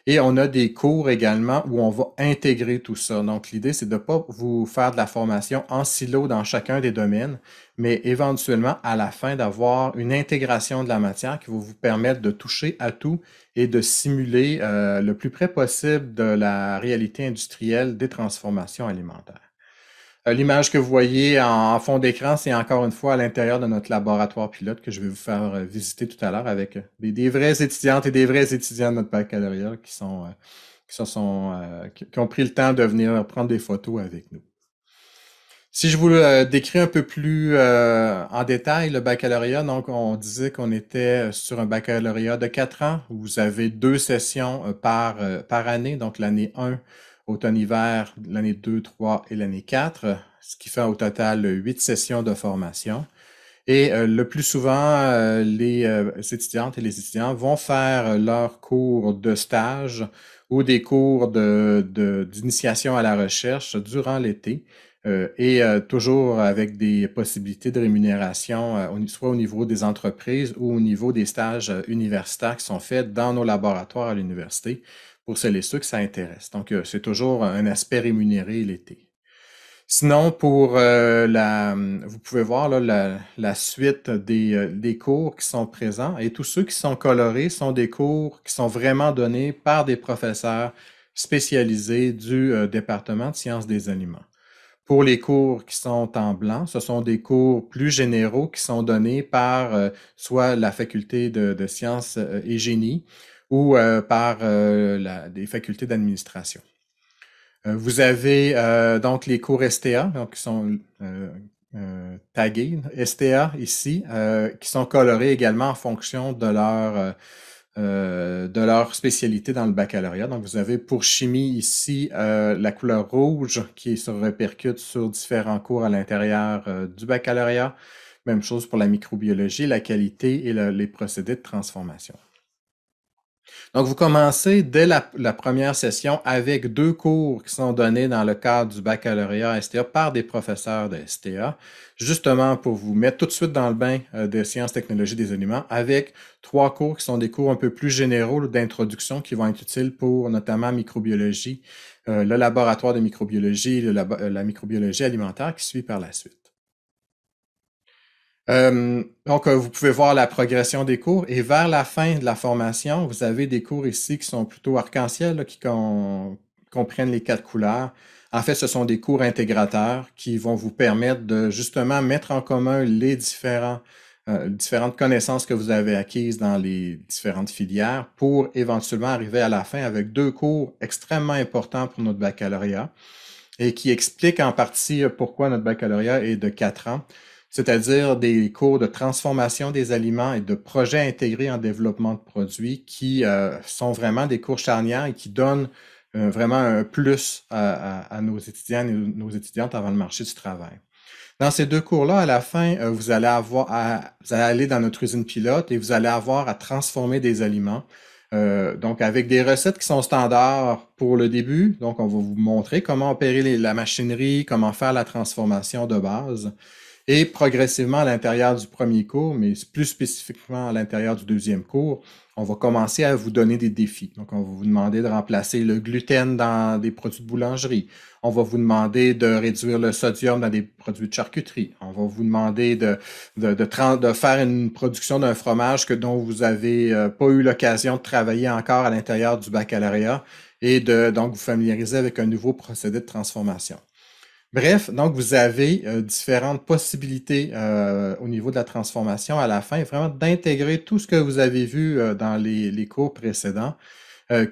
Et on a des cours également où on va intégrer tout ça. Donc l'idée, c'est de ne pas vous faire de la formation en silo dans chacun des domaines, mais éventuellement à la fin d'avoir une intégration de la matière qui va vous permettre de toucher à tout et de simuler euh, le plus près possible de la réalité industrielle des transformations alimentaires. Euh, l'image que vous voyez en, fond d'écran, c'est encore une fois à l'intérieur de notre laboratoire pilote que je vais vous faire euh, visiter tout à l'heure avec des, vraies étudiantes et des vrais étudiants de notre baccalauréat qui, sont, qui, sont, qui ont pris le temps de venir prendre des photos avec nous. Si je vous le décris un peu plus euh, en détail, le baccalauréat, donc on disait qu'on était sur un baccalauréat de quatre ans. Où vous avez deux sessions euh, par, euh, par année, donc l'année 1, automne-hiver, l'année 2, 3 et l'année 4, ce qui fait au total huit sessions de formation. Et le plus souvent, les étudiantes et les étudiants vont faire leurs cours de stage ou des cours d'initiation à la recherche durant l'été euh, et euh, toujours avec des possibilités de rémunération, euh, soit au niveau des entreprises ou au niveau des stages universitaires qui sont faits dans nos laboratoires à l'université pour celles et ceux que ça intéresse. Donc, c'est toujours un aspect rémunéré l'été. Sinon, pour la, vous pouvez voir là, la, suite des, des, cours qui sont présents et tous ceux qui sont colorés sont des cours qui sont vraiment donnés par des professeurs spécialisés du département de sciences des aliments pour les cours qui sont en blanc, ce sont des cours plus généraux qui sont donnés par euh, soit la faculté de, sciences euh, et génie ou euh, par des facultés d'administration. vous avez donc les cours STA, donc qui sont tagués, STA ici, qui sont colorés également en fonction de leur euh, de leur spécialité dans le baccalauréat. Donc, vous avez pour chimie ici euh, la couleur rouge qui se répercute sur différents cours à l'intérieur euh, du baccalauréat. Même chose pour la microbiologie, la qualité et les procédés de transformation. Donc, vous commencez dès la, première session avec deux cours qui sont donnés dans le cadre du baccalauréat STA par des professeurs de STA, justement pour vous mettre tout de suite dans le bain euh, des sciences, technologies des aliments, avec trois cours qui sont des cours un peu plus généraux d'introduction qui vont être utiles pour notamment microbiologie, euh, le laboratoire de microbiologie, euh, la microbiologie alimentaire qui suit par la suite. Euh, donc, euh, vous pouvez voir la progression des cours et vers la fin de la formation, vous avez des cours ici qui sont plutôt arc-en-ciel, qui comprennent les quatre couleurs. En fait, ce sont des cours intégrateurs qui vont vous permettre de justement mettre en commun les différents, euh, différentes connaissances que vous avez acquises dans les différentes filières pour éventuellement arriver à la fin avec deux cours extrêmement importants pour notre baccalauréat et qui expliquent en partie pourquoi notre baccalauréat est de quatre ans c'est-à-dire des cours de transformation des aliments et de projets intégrés en développement de produits qui euh, sont vraiment des cours charnières et qui donnent euh, vraiment un plus à, nos étudiants et nos étudiantes avant le marché du travail. Dans ces deux cours-là, à la fin, euh, vous, allez avoir à, aller dans notre usine pilote et vous allez avoir à transformer des aliments. donc, avec des recettes qui sont standards pour le début. Donc, on va vous montrer comment opérer la machinerie, comment faire la transformation de base et progressivement à l'intérieur du premier cours, mais plus spécifiquement à l'intérieur du deuxième cours, on va commencer à vous donner des défis. Donc, on va vous demander de remplacer le gluten dans des produits de boulangerie. On va vous demander de réduire le sodium dans des produits de charcuterie. On va vous demander de, faire une production d'un fromage que, dont vous n'avez euh, pas eu l'occasion de travailler encore à l'intérieur du baccalauréat et de donc vous familiariser avec un nouveau procédé de transformation. Bref, donc vous avez euh, différentes possibilités euh, au niveau de la transformation à la fin, vraiment d'intégrer tout ce que vous avez vu euh, dans les, les, cours précédents,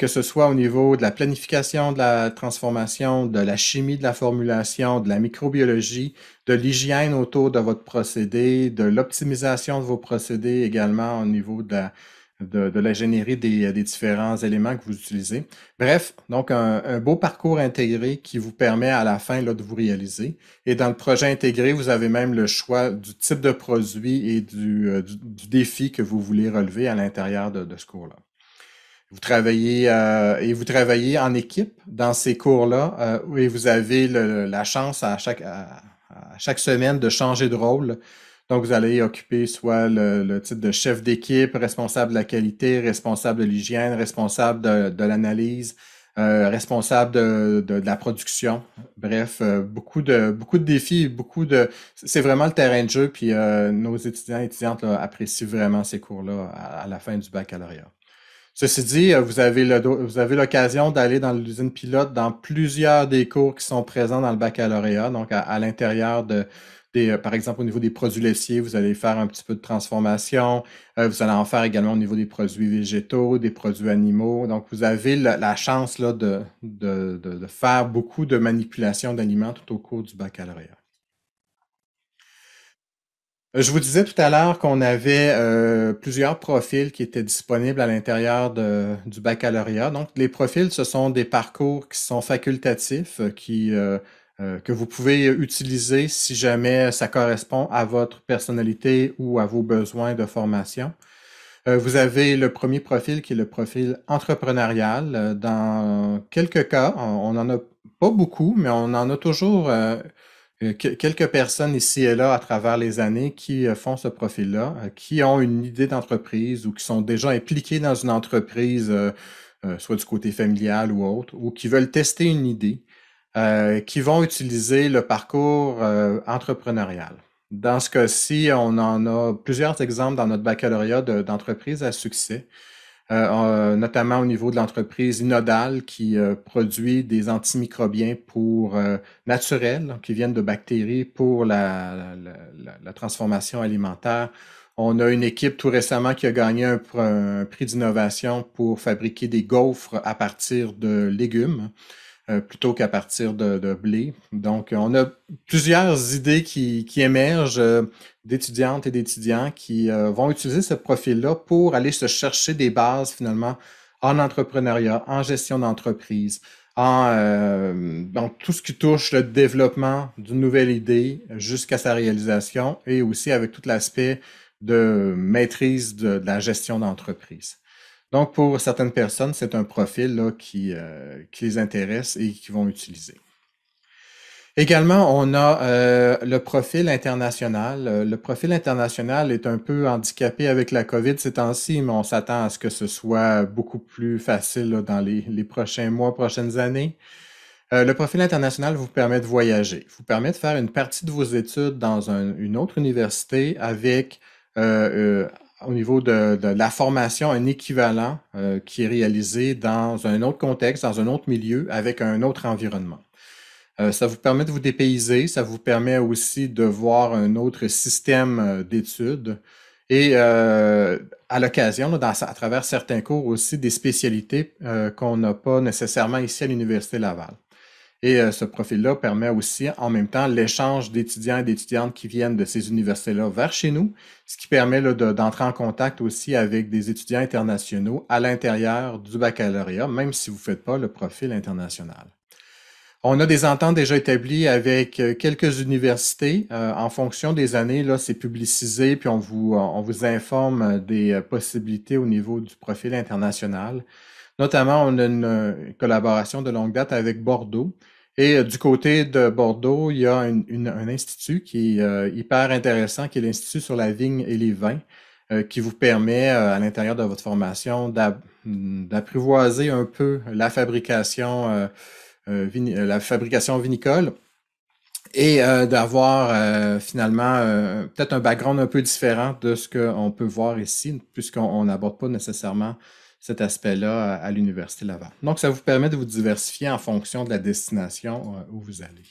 que ce soit au niveau de la planification de la transformation, de la chimie de la formulation, de la microbiologie, de l'hygiène autour de votre procédé, de l'optimisation de vos procédés également au niveau de la de, de générer euh, des, différents éléments que vous utilisez. Bref, donc un, beau parcours intégré qui vous permet à la fin là, de vous réaliser. Et dans le projet intégré, vous avez même le choix du type de produit et du, euh, défi que vous voulez relever à l'intérieur de, ce cours-là. Vous travaillez euh, et vous travaillez en équipe dans ces cours-là et vous avez la chance à chaque, à chaque semaine de changer de rôle donc, vous allez occuper soit le, titre de chef d'équipe, responsable de la qualité, responsable de l'hygiène, responsable de, l'analyse, euh, responsable de, la production. Bref, euh, beaucoup, de, beaucoup de défis, beaucoup de. C'est vraiment le terrain de jeu, puis euh, nos étudiants et étudiantes apprécient vraiment ces cours-là à, la fin du baccalauréat. Ceci dit, vous avez, vous avez l'occasion d'aller dans l'usine pilote dans plusieurs des cours qui sont présents dans le baccalauréat, donc à l'intérieur de, euh, par exemple, au niveau des produits laitiers, vous allez faire un petit peu de transformation. Euh, vous allez en faire également au niveau des produits végétaux, des produits animaux. Donc, vous avez la, chance là, de, faire beaucoup de manipulation d'aliments tout au cours du baccalauréat. Euh, je vous disais tout à l'heure qu'on avait plusieurs profils qui étaient disponibles à l'intérieur du baccalauréat. Donc, les profils, ce sont des parcours qui sont facultatifs, qui euh, que vous pouvez utiliser si jamais ça correspond à votre personnalité ou à vos besoins de formation. Euh, vous avez le premier profil qui est le profil entrepreneurial. Euh, dans quelques cas, on n'en a pas beaucoup, mais on en a toujours quelques personnes ici et là à travers les années qui font ce profil-là, qui ont une idée d'entreprise ou qui sont déjà impliqués dans une entreprise, soit du côté familial ou autre, ou qui veulent tester une idée euh, qui vont utiliser le parcours euh, entrepreneurial. Dans ce cas-ci, on en a plusieurs exemples dans notre baccalauréat d'entreprises à succès, euh, notamment au niveau de l'entreprise Inodal qui produit des antimicrobiens pour naturels qui viennent de bactéries pour la, transformation alimentaire on a une équipe tout récemment qui a gagné un prix d'innovation pour fabriquer des gaufres à partir de légumes. Euh, plutôt qu'à partir de, blé. Donc, on a plusieurs idées qui, émergent euh, d'étudiantes et d'étudiants qui euh, vont utiliser ce profil-là pour aller se chercher des bases finalement en entrepreneuriat, en gestion d'entreprise, en tout ce qui touche le développement d'une nouvelle idée jusqu'à sa réalisation et aussi avec tout l'aspect de maîtrise de la gestion d'entreprise. Donc, pour certaines personnes, c'est un profil euh, qui, les intéresse et qui vont utiliser. Également, on a euh, le profil international. Euh, le profil international est un peu handicapé avec la COVID ces temps-ci, mais on s'attend à ce que ce soit beaucoup plus facile dans les, prochains mois, prochaines années. le profil international vous permet de voyager, vous permet de faire une partie de vos études dans une autre université avec, au niveau de, la formation un équivalent euh, qui est réalisé dans un autre contexte, dans un autre milieu, avec un autre environnement. Euh, ça vous permet de vous dépayser, ça vous permet aussi de voir un autre système euh, d'études et à l'occasion, à travers certains cours aussi, des spécialités qu'on n'a pas nécessairement ici à l'Université Laval. Et euh, ce profil-là permet aussi en même temps l'échange d'étudiants et d'étudiantes qui viennent de ces universités-là vers chez nous, ce qui permet d'entrer en contact aussi avec des étudiants internationaux à l'intérieur du baccalauréat, même si vous ne faites pas le profil international. On a des ententes déjà établies avec euh, quelques universités. Euh, en fonction des années, là, c'est publicisé, puis on vous informe des possibilités au niveau du profil international. Notamment, on a une collaboration de longue date avec Bordeaux. Et euh, du côté de Bordeaux, il y a un institut qui est euh, hyper intéressant, qui est l'Institut sur la vigne et les vins, euh, qui vous permet, à l'intérieur de votre formation, d'apprivoiser un peu la fabrication, la fabrication vinicole et d'avoir finalement peut-être un background un peu différent de ce qu'on peut voir ici, puisqu'on n'aborde pas nécessairement cet aspect-là à, l'université l'Université Laval. Donc, ça vous permet de vous diversifier en fonction de la destination euh, où vous allez.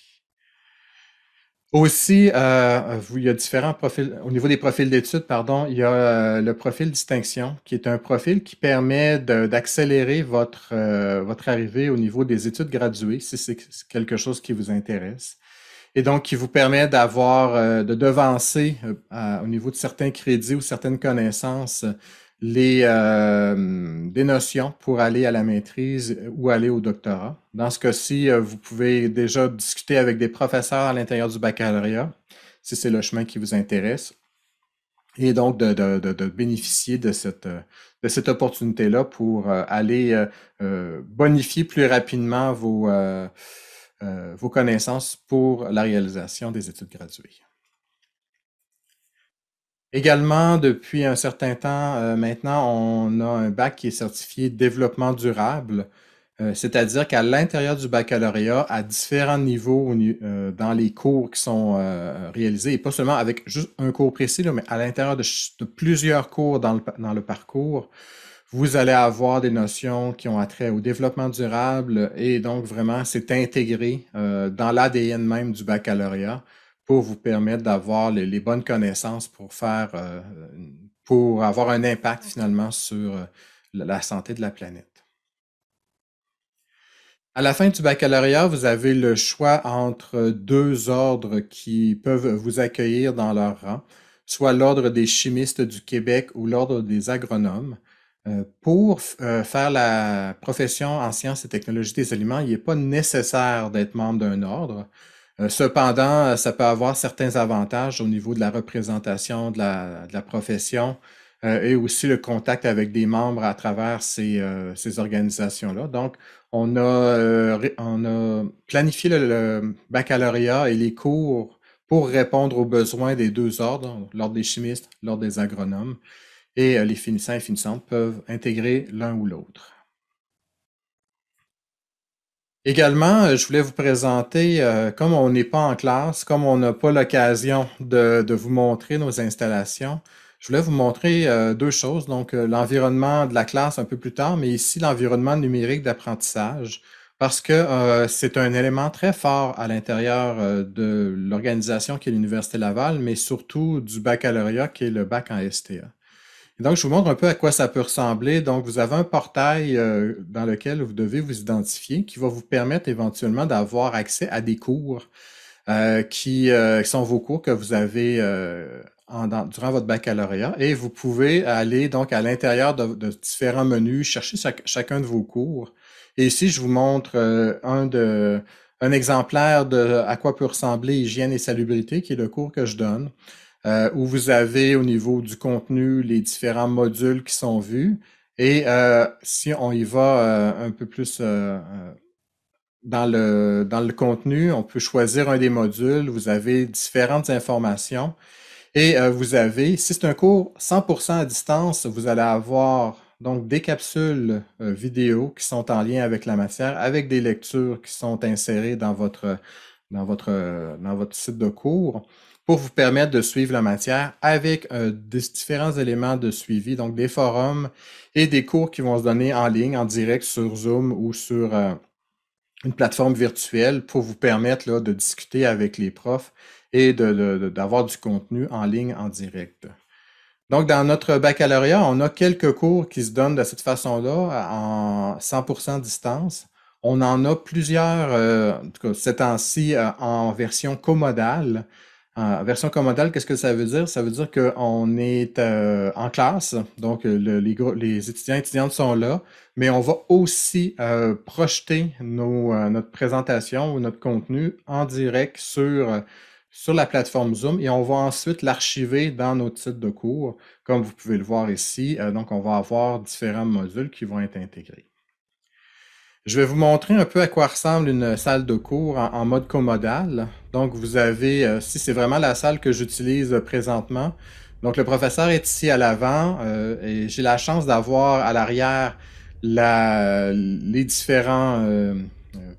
Aussi, euh, il y a différents profils. Au niveau des profils d'études, pardon, il y a euh, le profil distinction, qui est un profil qui permet d'accélérer votre, votre arrivée au niveau des études graduées, si c'est quelque chose qui vous intéresse. Et donc, qui vous permet d'avoir, de devancer au niveau de certains crédits ou certaines connaissances les, euh, des notions pour aller à la maîtrise ou aller au doctorat. Dans ce cas-ci, euh, vous pouvez déjà discuter avec des professeurs à l'intérieur du baccalauréat, si c'est le chemin qui vous intéresse, et donc de, de, de, de bénéficier de cette, euh, de cette opportunité-là pour aller bonifier plus rapidement vos, vos connaissances pour la réalisation des études graduées. Également, depuis un certain temps euh, maintenant, on a un bac qui est certifié développement durable, euh, c'est-à-dire qu'à l'intérieur du baccalauréat, à différents niveaux euh, dans les cours qui sont réalisés, et pas seulement avec juste un cours précis, mais à l'intérieur de, plusieurs cours dans le, dans le parcours, vous allez avoir des notions qui ont attrait au développement durable et donc vraiment, c'est intégré dans l'ADN même du baccalauréat pour vous permettre d'avoir les, bonnes connaissances pour euh, pour avoir un impact finalement sur euh, la santé de la planète. À la fin du baccalauréat, vous avez le choix entre deux ordres qui peuvent vous accueillir dans leur rang, soit l'Ordre des chimistes du Québec ou l'Ordre des agronomes. Euh, pour faire la profession en sciences et technologies des aliments, il n'est pas nécessaire d'être membre d'un ordre. Euh, cependant, euh, ça peut avoir certains avantages au niveau de la représentation de la, profession euh, et aussi le contact avec des membres à travers ces, organisations-là. Donc, on a, on a planifié le, le, baccalauréat et les cours pour répondre aux besoins des deux ordres, l'ordre des chimistes, l'ordre des agronomes, et les finissants et finissantes peuvent intégrer l'un ou l'autre. Également, euh, je voulais vous présenter, euh, comme on n'est pas en classe, comme on n'a pas l'occasion de, vous montrer nos installations, je voulais vous montrer euh, deux choses. Donc, l'environnement de la classe un peu plus tard, mais ici, l'environnement numérique d'apprentissage, parce que c'est un élément très fort à l'intérieur de l'organisation qui est l'Université Laval, mais surtout du baccalauréat qui est le bac en STA donc, je vous montre un peu à quoi ça peut ressembler. Donc, vous avez un portail euh, dans lequel vous devez vous identifier qui va vous permettre éventuellement d'avoir accès à des cours euh, euh, qui, sont vos cours que vous avez durant votre baccalauréat. Et vous pouvez aller donc à l'intérieur de, différents menus, chercher chacun de vos cours. Et ici, je vous montre un un exemplaire de à quoi peut ressembler hygiène et salubrité, qui est le cours que je donne. Euh, où vous avez au niveau du contenu les différents modules qui sont vus. Et euh, si on y va euh, un peu plus dans le, contenu, on peut choisir un des modules. Vous avez différentes informations. Et vous avez, si c'est un cours 100% à distance, vous allez avoir donc des capsules vidéo qui sont en lien avec la matière, avec des lectures qui sont insérées dans votre site de cours pour vous permettre de suivre la matière avec euh, différents éléments de suivi, donc des forums et des cours qui vont se donner en ligne, en direct sur Zoom ou sur euh, une plateforme virtuelle pour vous permettre de discuter avec les profs et d'avoir du contenu en ligne en direct. Donc, dans notre baccalauréat, on a quelques cours qui se donnent de cette façon-là, en 100 distance. On en a plusieurs, euh, en tout cas, ces temps-ci, en version commodale. Euh, version commodale, qu'est-ce que ça veut dire? Ça veut dire qu'on est euh, en classe, donc euh, les, les, étudiants et étudiantes sont là, mais on va aussi projeter nos, notre présentation ou notre contenu en direct sur, sur la plateforme Zoom et on va ensuite l'archiver dans notre site de cours, comme vous pouvez le voir ici. donc, on va avoir différents modules qui vont être intégrés. Je vais vous montrer un peu à quoi ressemble une salle de cours en, mode commodal. Donc, vous avez, euh, si c'est vraiment la salle que j'utilise euh, présentement, donc le professeur est ici à l'avant euh, et j'ai la chance d'avoir à l'arrière les différentes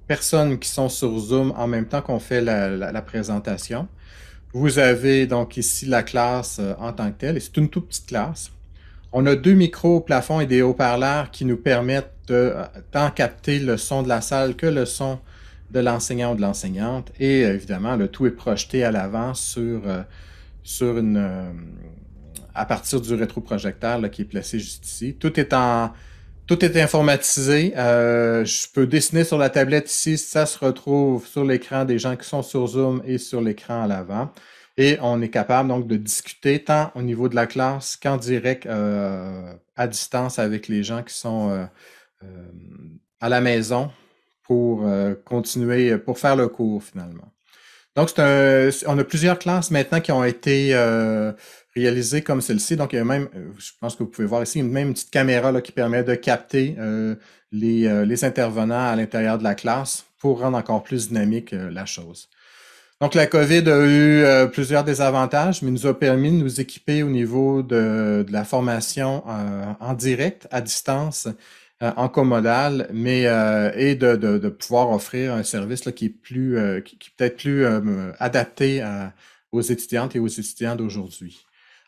personnes qui sont sur Zoom en même temps qu'on fait la, présentation. Vous avez donc ici la classe en tant que telle et c'est une toute petite classe. On a deux micros au plafond et des haut-parleurs qui nous permettent de tant capter le son de la salle que le son de l'enseignant ou de l'enseignante. Et euh, évidemment, le tout est projeté à l'avant sur, euh, sur une. Euh, à partir du rétroprojecteur qui est placé juste ici. Tout est en. Tout est informatisé. je peux dessiner sur la tablette ici. Ça se retrouve sur l'écran des gens qui sont sur Zoom et sur l'écran à l'avant. Et on est capable donc de discuter tant au niveau de la classe qu'en direct euh, à distance avec les gens qui sont euh, euh, à la maison pour continuer, pour faire le cours finalement. Donc, on a plusieurs classes maintenant qui ont été réalisées comme celle-ci. Donc, il y a même, je pense que vous pouvez voir ici, même une petite caméra qui permet de capter les intervenants à l'intérieur de la classe pour rendre encore plus dynamique la chose. Donc, la COVID a eu euh, plusieurs désavantages, mais nous a permis de nous équiper au niveau de, la formation euh, en direct, à distance, euh, en commodal, mais et de, pouvoir offrir un service qui est plus, qui, peut-être plus adapté aux étudiantes et aux étudiants d'aujourd'hui.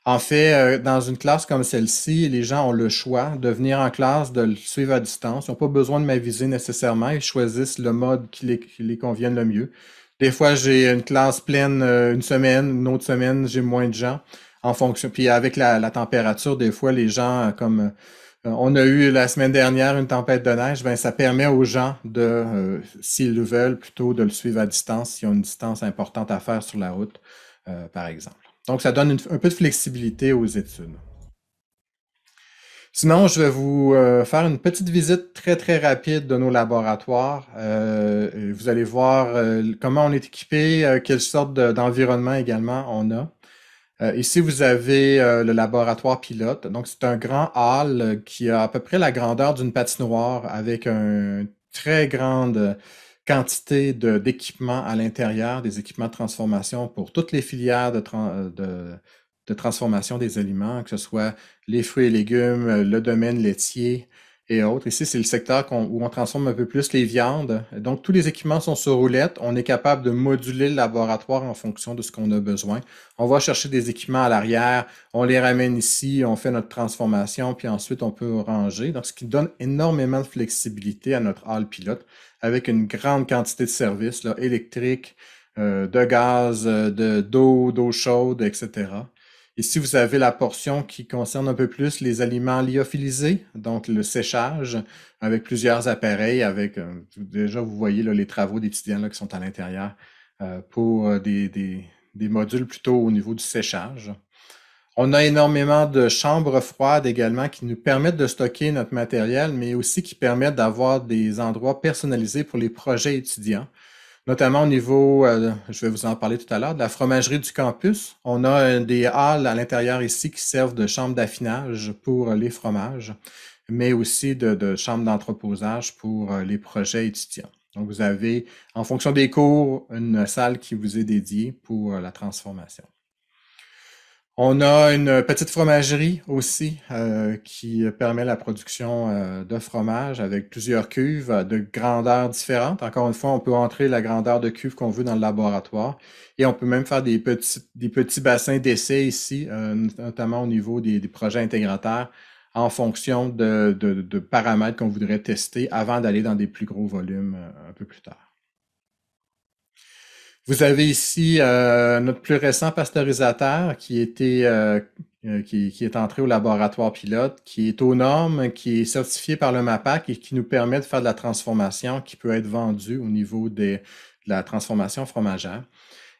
En fait, dans une classe comme celle-ci, les gens ont le choix de venir en classe, de le suivre à distance. Ils n'ont pas besoin de m'aviser nécessairement. Ils choisissent le mode qui les, qui les convienne le mieux. Des fois, j'ai une classe pleine euh, une semaine, une autre semaine, j'ai moins de gens en fonction. Puis avec la, température, des fois, les gens, euh, comme euh, on a eu la semaine dernière une tempête de neige, ben ça permet aux gens de, s'ils le veulent, plutôt de le suivre à distance, s'ils ont une distance importante à faire sur la route, par exemple. Donc, ça donne un peu de flexibilité aux études. Sinon, je vais vous euh, faire une petite visite très, très rapide de nos laboratoires. Euh, vous allez voir euh, comment on est équipé, quelle sorte d'environnement également on a. ici, vous avez le laboratoire pilote. Donc, c'est un grand hall qui a à peu près la grandeur d'une patinoire avec une très grande quantité d'équipements à l'intérieur, des équipements de transformation pour toutes les filières de, de de transformation des aliments, que ce soit les fruits et légumes, euh, le domaine laitier et autres. Ici, c'est le secteur où on transforme un peu plus les viandes. Donc, tous les équipements sont sur roulette. On est capable de moduler le laboratoire en fonction de ce qu'on a besoin. On va chercher des équipements à l'arrière, on les ramène ici, on fait notre transformation, puis ensuite on peut ranger. Donc, ce qui donne énormément de flexibilité à notre hall pilote avec une grande quantité de services électriques, euh, de gaz, euh, de, d'eau, d'eau chaude, etc. Ici, vous avez la portion qui concerne un peu plus les aliments lyophilisés, donc le séchage avec plusieurs appareils, avec euh, déjà vous voyez les travaux d'étudiants qui sont à l'intérieur euh, pour euh, des, modules plutôt au niveau du séchage. On a énormément de chambres froides également qui nous permettent de stocker notre matériel, mais aussi qui permettent d'avoir des endroits personnalisés pour les projets étudiants notamment au niveau, euh, je vais vous en parler tout à l'heure, de la fromagerie du campus. On a euh, des halles à l'intérieur ici qui servent de chambre d'affinage pour euh, les fromages, mais aussi de, de chambre d'entreposage pour les projets étudiants. Donc, vous avez, en fonction des cours, une salle qui vous est dédiée pour la transformation. On a une petite fromagerie aussi euh, qui permet la production euh, de fromage avec plusieurs cuves euh, de grandeurs différentes. Encore une fois, on peut entrer la grandeur de cuve qu'on veut dans le laboratoire et on peut même faire des petits, des petits bassins d'essai ici, notamment au niveau des, projets intégrateurs en fonction de, de paramètres qu'on voudrait tester avant d'aller dans des plus gros volumes un peu plus tard. Vous avez ici euh, notre plus récent pasteurisateur qui était euh, euh, qui, est entré au laboratoire pilote, qui est aux normes, qui est certifié par le MAPAC et qui nous permet de faire de la transformation qui peut être vendue au niveau de la transformation fromagère.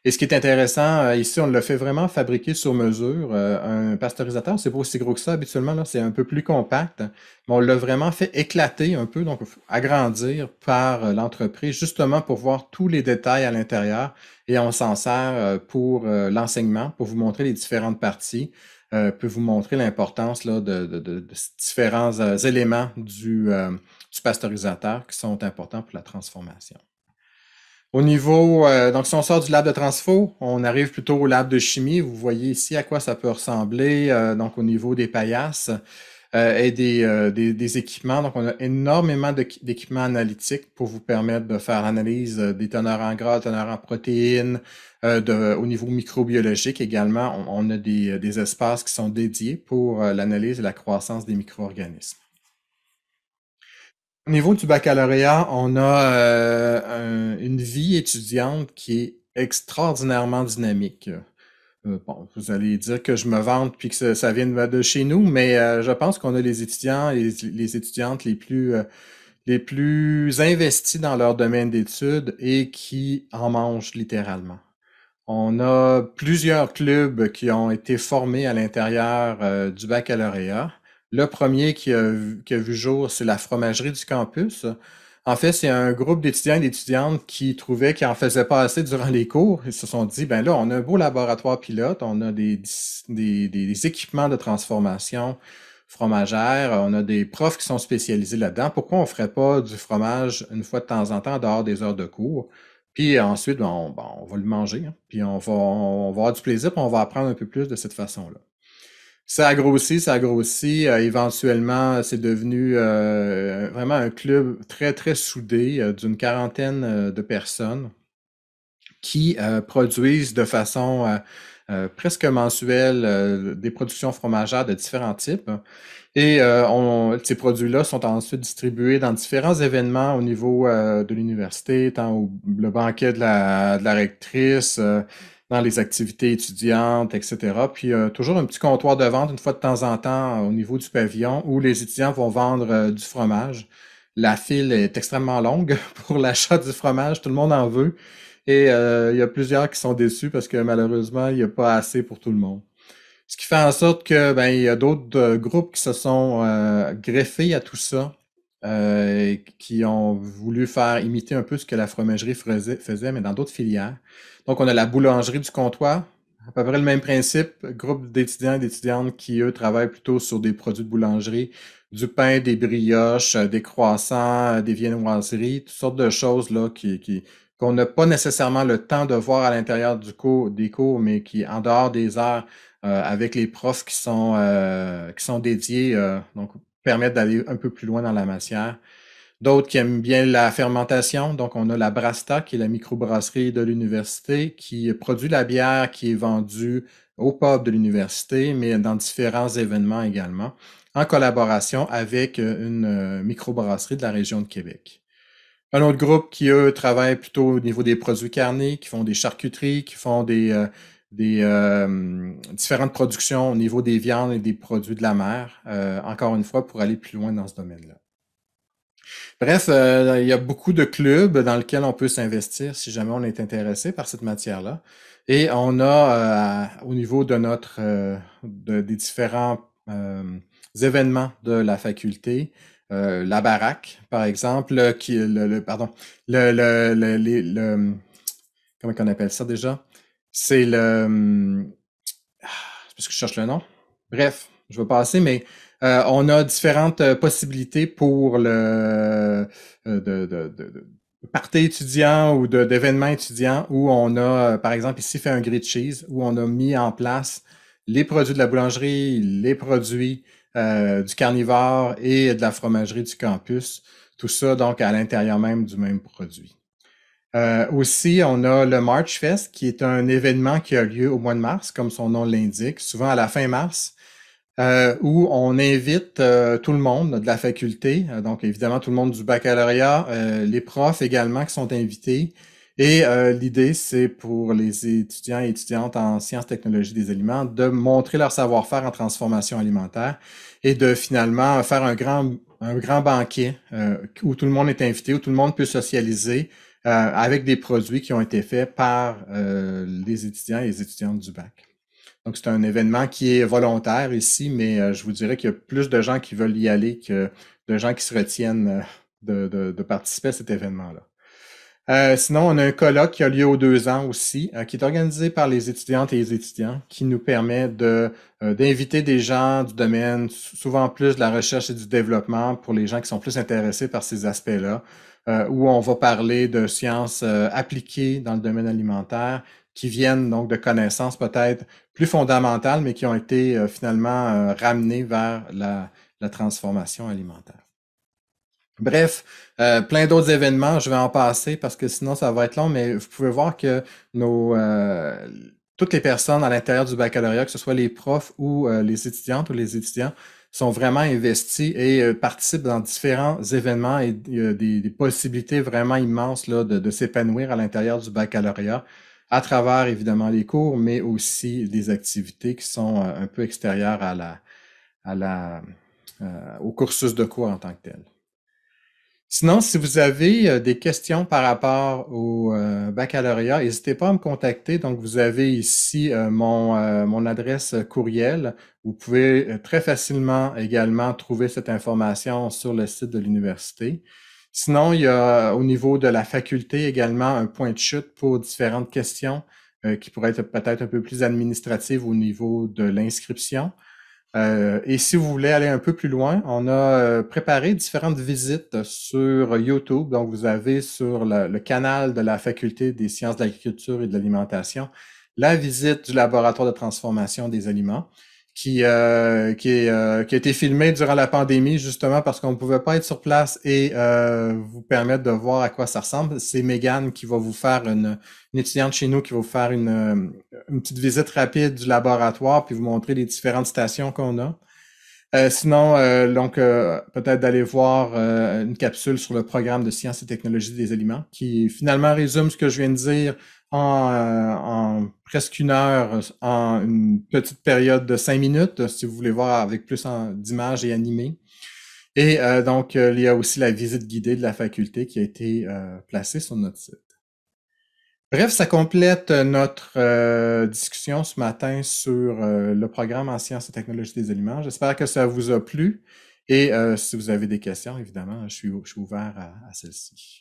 Et ce qui est intéressant, euh, ici, on l'a fait vraiment fabriquer sur mesure. Euh, un pasteurisateur, c'est pas aussi gros que ça habituellement, là, c'est un peu plus compact. Mais on l'a vraiment fait éclater un peu, donc agrandir par euh, l'entreprise, justement pour voir tous les détails à l'intérieur. Et on s'en sert pour l'enseignement, pour vous montrer les différentes parties. pour vous montrer l'importance là, de, différents éléments du, du pasteurisateur qui sont importants pour la transformation. Au niveau, euh, donc si on sort du lab de transfo, on arrive plutôt au lab de chimie. Vous voyez ici à quoi ça peut ressembler, euh, donc au niveau des paillasses euh, et des, équipements. Donc on a énormément d'équipements analytiques pour vous permettre de faire l'analyse des teneurs en gras, teneurs en protéines, au niveau microbiologique également. On, a des, des, espaces qui sont dédiés pour l'analyse et la croissance des micro-organismes. Au niveau du baccalauréat, on a euh, une vie étudiante qui est extraordinairement dynamique. Euh, bon, vous allez dire que je me vante puis que ça, vient de, chez nous, mais euh, je pense qu'on a les étudiants et les, étudiantes les plus, euh, les plus investis dans leur domaine d'études et qui en mangent littéralement. On a plusieurs clubs qui ont été formés à l'intérieur du baccalauréat. Le premier qui a, qui a vu jour, c'est la fromagerie du campus. En fait, c'est un groupe d'étudiants et d'étudiantes qui trouvaient qu'ils n'en faisaient pas assez durant les cours. Ils se sont dit, ben là, on a un beau laboratoire pilote, on a des, des, des équipements de transformation fromagère, on a des profs qui sont spécialisés là-dedans. Pourquoi on ne ferait pas du fromage une fois de temps en temps dehors des heures de cours? Puis ensuite, ben, ben, on, va le manger, hein. puis on va, on va avoir du plaisir, puis on va apprendre un peu plus de cette façon-là ça a grossi, ça a grossi. Euh, éventuellement, c'est devenu euh, vraiment un club très, très soudé euh, d'une quarantaine de personnes qui produisent de façon presque mensuelle des productions fromagères de différents types. Et ces produits-là sont ensuite distribués dans différents événements au niveau de l'université, tant au, le banquet de la, de la rectrice dans les activités étudiantes, etc. Puis euh, toujours un petit comptoir de vente une fois de temps en temps euh, au niveau du pavillon où les étudiants vont vendre euh, du fromage. La file est extrêmement longue pour l'achat du fromage, tout le monde en veut. Et il y a plusieurs qui sont déçus parce que malheureusement, il n'y a pas assez pour tout le monde. Ce qui fait en sorte que ben, il y a d'autres groupes qui se sont greffés à tout ça euh, qui ont voulu faire imiter un peu ce que la fromagerie faisait, mais dans d'autres filières. Donc, on a la boulangerie du comptoir, à peu près le même principe, groupe d'étudiants et d'étudiantes qui, eux, travaillent plutôt sur des produits de boulangerie, du pain, des brioches, euh, des croissants, euh, des viennoiseries, toutes sortes de choses là qui, qu'on n'a pas nécessairement le temps de voir à l'intérieur du cours, des cours, mais qui en dehors des heures avec les profs qui sont qui sont dédiés donc Permettre d'aller un peu plus loin dans la matière. D'autres qui aiment bien la fermentation. Donc, on a la Brasta, qui est la microbrasserie de l'université, qui produit la bière qui est vendue au pub de l'université, mais dans différents événements également, en collaboration avec euh, une euh, microbrasserie de la région de Québec. Un autre groupe qui, eux, travaille plutôt au niveau des produits carnés, qui font des charcuteries, qui font des, euh, des euh, différentes productions au niveau des viandes et des produits de la mer, euh, encore une fois, pour aller plus loin dans ce domaine-là. Bref, euh, il y a beaucoup de clubs dans lesquels on peut s'investir si jamais on est intéressé par cette matière-là. Et on a, au niveau de notre, des différents événements de la faculté, la baraque, par exemple, qui, le, le pardon, le, le, le, le comment on appelle ça déjà? C'est le. Hum, parce que je cherche le nom. Bref, je vais passer, mais euh, on a différentes euh, possibilités pour le. Euh, de, de, de étudiant ou d'événements étudiants où on a, par exemple, ici fait un grid cheese, où on a mis en place les produits de la boulangerie, les produits du carnivore et de la fromagerie du campus. Tout ça, donc, à l'intérieur même du même produit. Euh, aussi, on a le March Fest, qui est un événement qui a lieu au mois de mars, comme son nom l'indique, souvent à la fin mars, euh, où on invite euh, tout le monde de la faculté, donc évidemment tout le monde du baccalauréat, les profs également qui sont invités. Et l'idée, c'est pour les étudiants et étudiantes en sciences technologies des aliments de montrer leur savoir-faire en transformation alimentaire et de finalement faire un grand, un grand banquet où tout le monde est invité, où tout le monde peut socialiser, euh, avec des produits qui ont été faits par euh, les étudiants et les étudiantes du bac. Donc, c'est un événement qui est volontaire ici, mais euh, je vous dirais qu'il y a plus de gens qui veulent y aller que de gens qui se retiennent de, participer à cet événement-là. sinon, on a un colloque qui a lieu aux deux ans aussi, qui est organisé par les étudiantes et les étudiants, qui nous permet de d'inviter des gens du domaine, souvent plus de la recherche et du développement, pour les gens qui sont plus intéressés par ces aspects-là, euh, où on va parler de sciences euh, appliquées dans le domaine alimentaire qui viennent donc de connaissances peut-être plus fondamentales, mais qui ont été euh, finalement ramenées vers la, transformation alimentaire. Bref, plein d'autres événements, je vais en passer parce que sinon ça va être long, mais vous pouvez voir que toutes les personnes à l'intérieur du baccalauréat, que ce soit les profs ou les étudiantes ou les étudiants, sont vraiment investis et euh, participent dans différents événements et euh, des, des, possibilités vraiment immenses là, de, s'épanouir à l'intérieur du baccalauréat à travers évidemment les cours, mais aussi des activités qui sont euh, un peu extérieures à la, à au cursus de cours en tant que tel. Sinon, si vous avez euh, des questions par rapport au euh, baccalauréat, n'hésitez pas à me contacter. Donc, vous avez ici euh, mon, mon, adresse courriel. Vous pouvez très facilement également trouver cette information sur le site de l'université. Sinon, il y a au niveau de la faculté également un point de chute pour différentes questions qui pourraient être peut-être un peu plus administratives au niveau de l'inscription. Euh, et si vous voulez aller un peu plus loin, on a euh, préparé différentes visites sur YouTube. Donc, vous avez sur le canal de la Faculté des sciences de l'agriculture et de l'alimentation la visite du laboratoire de transformation des aliments qui, euh, euh, qui, a été filmé durant la pandémie, justement parce qu'on ne pouvait pas être sur place et euh, vous permettre de voir à quoi ça ressemble. C'est Megan qui va vous faire une, étudiante chez nous qui va vous faire une, une petite visite rapide du laboratoire puis vous montrer les différentes stations qu'on a. Euh, sinon, euh, donc euh, peut-être d'aller voir une capsule sur le programme de sciences et technologies des aliments, qui finalement résume ce que je viens de dire en, en presque une heure, en une petite période de cinq minutes, si vous voulez voir avec plus d'images et animés. Et donc, il y a aussi la visite guidée de la faculté qui a été placée sur notre site. Bref, ça complète euh, notre euh, discussion ce matin sur euh, le programme en sciences et technologies des aliments. J'espère que ça vous a plu. Et si vous avez des questions, évidemment, je suis, ouvert à, à celles-ci.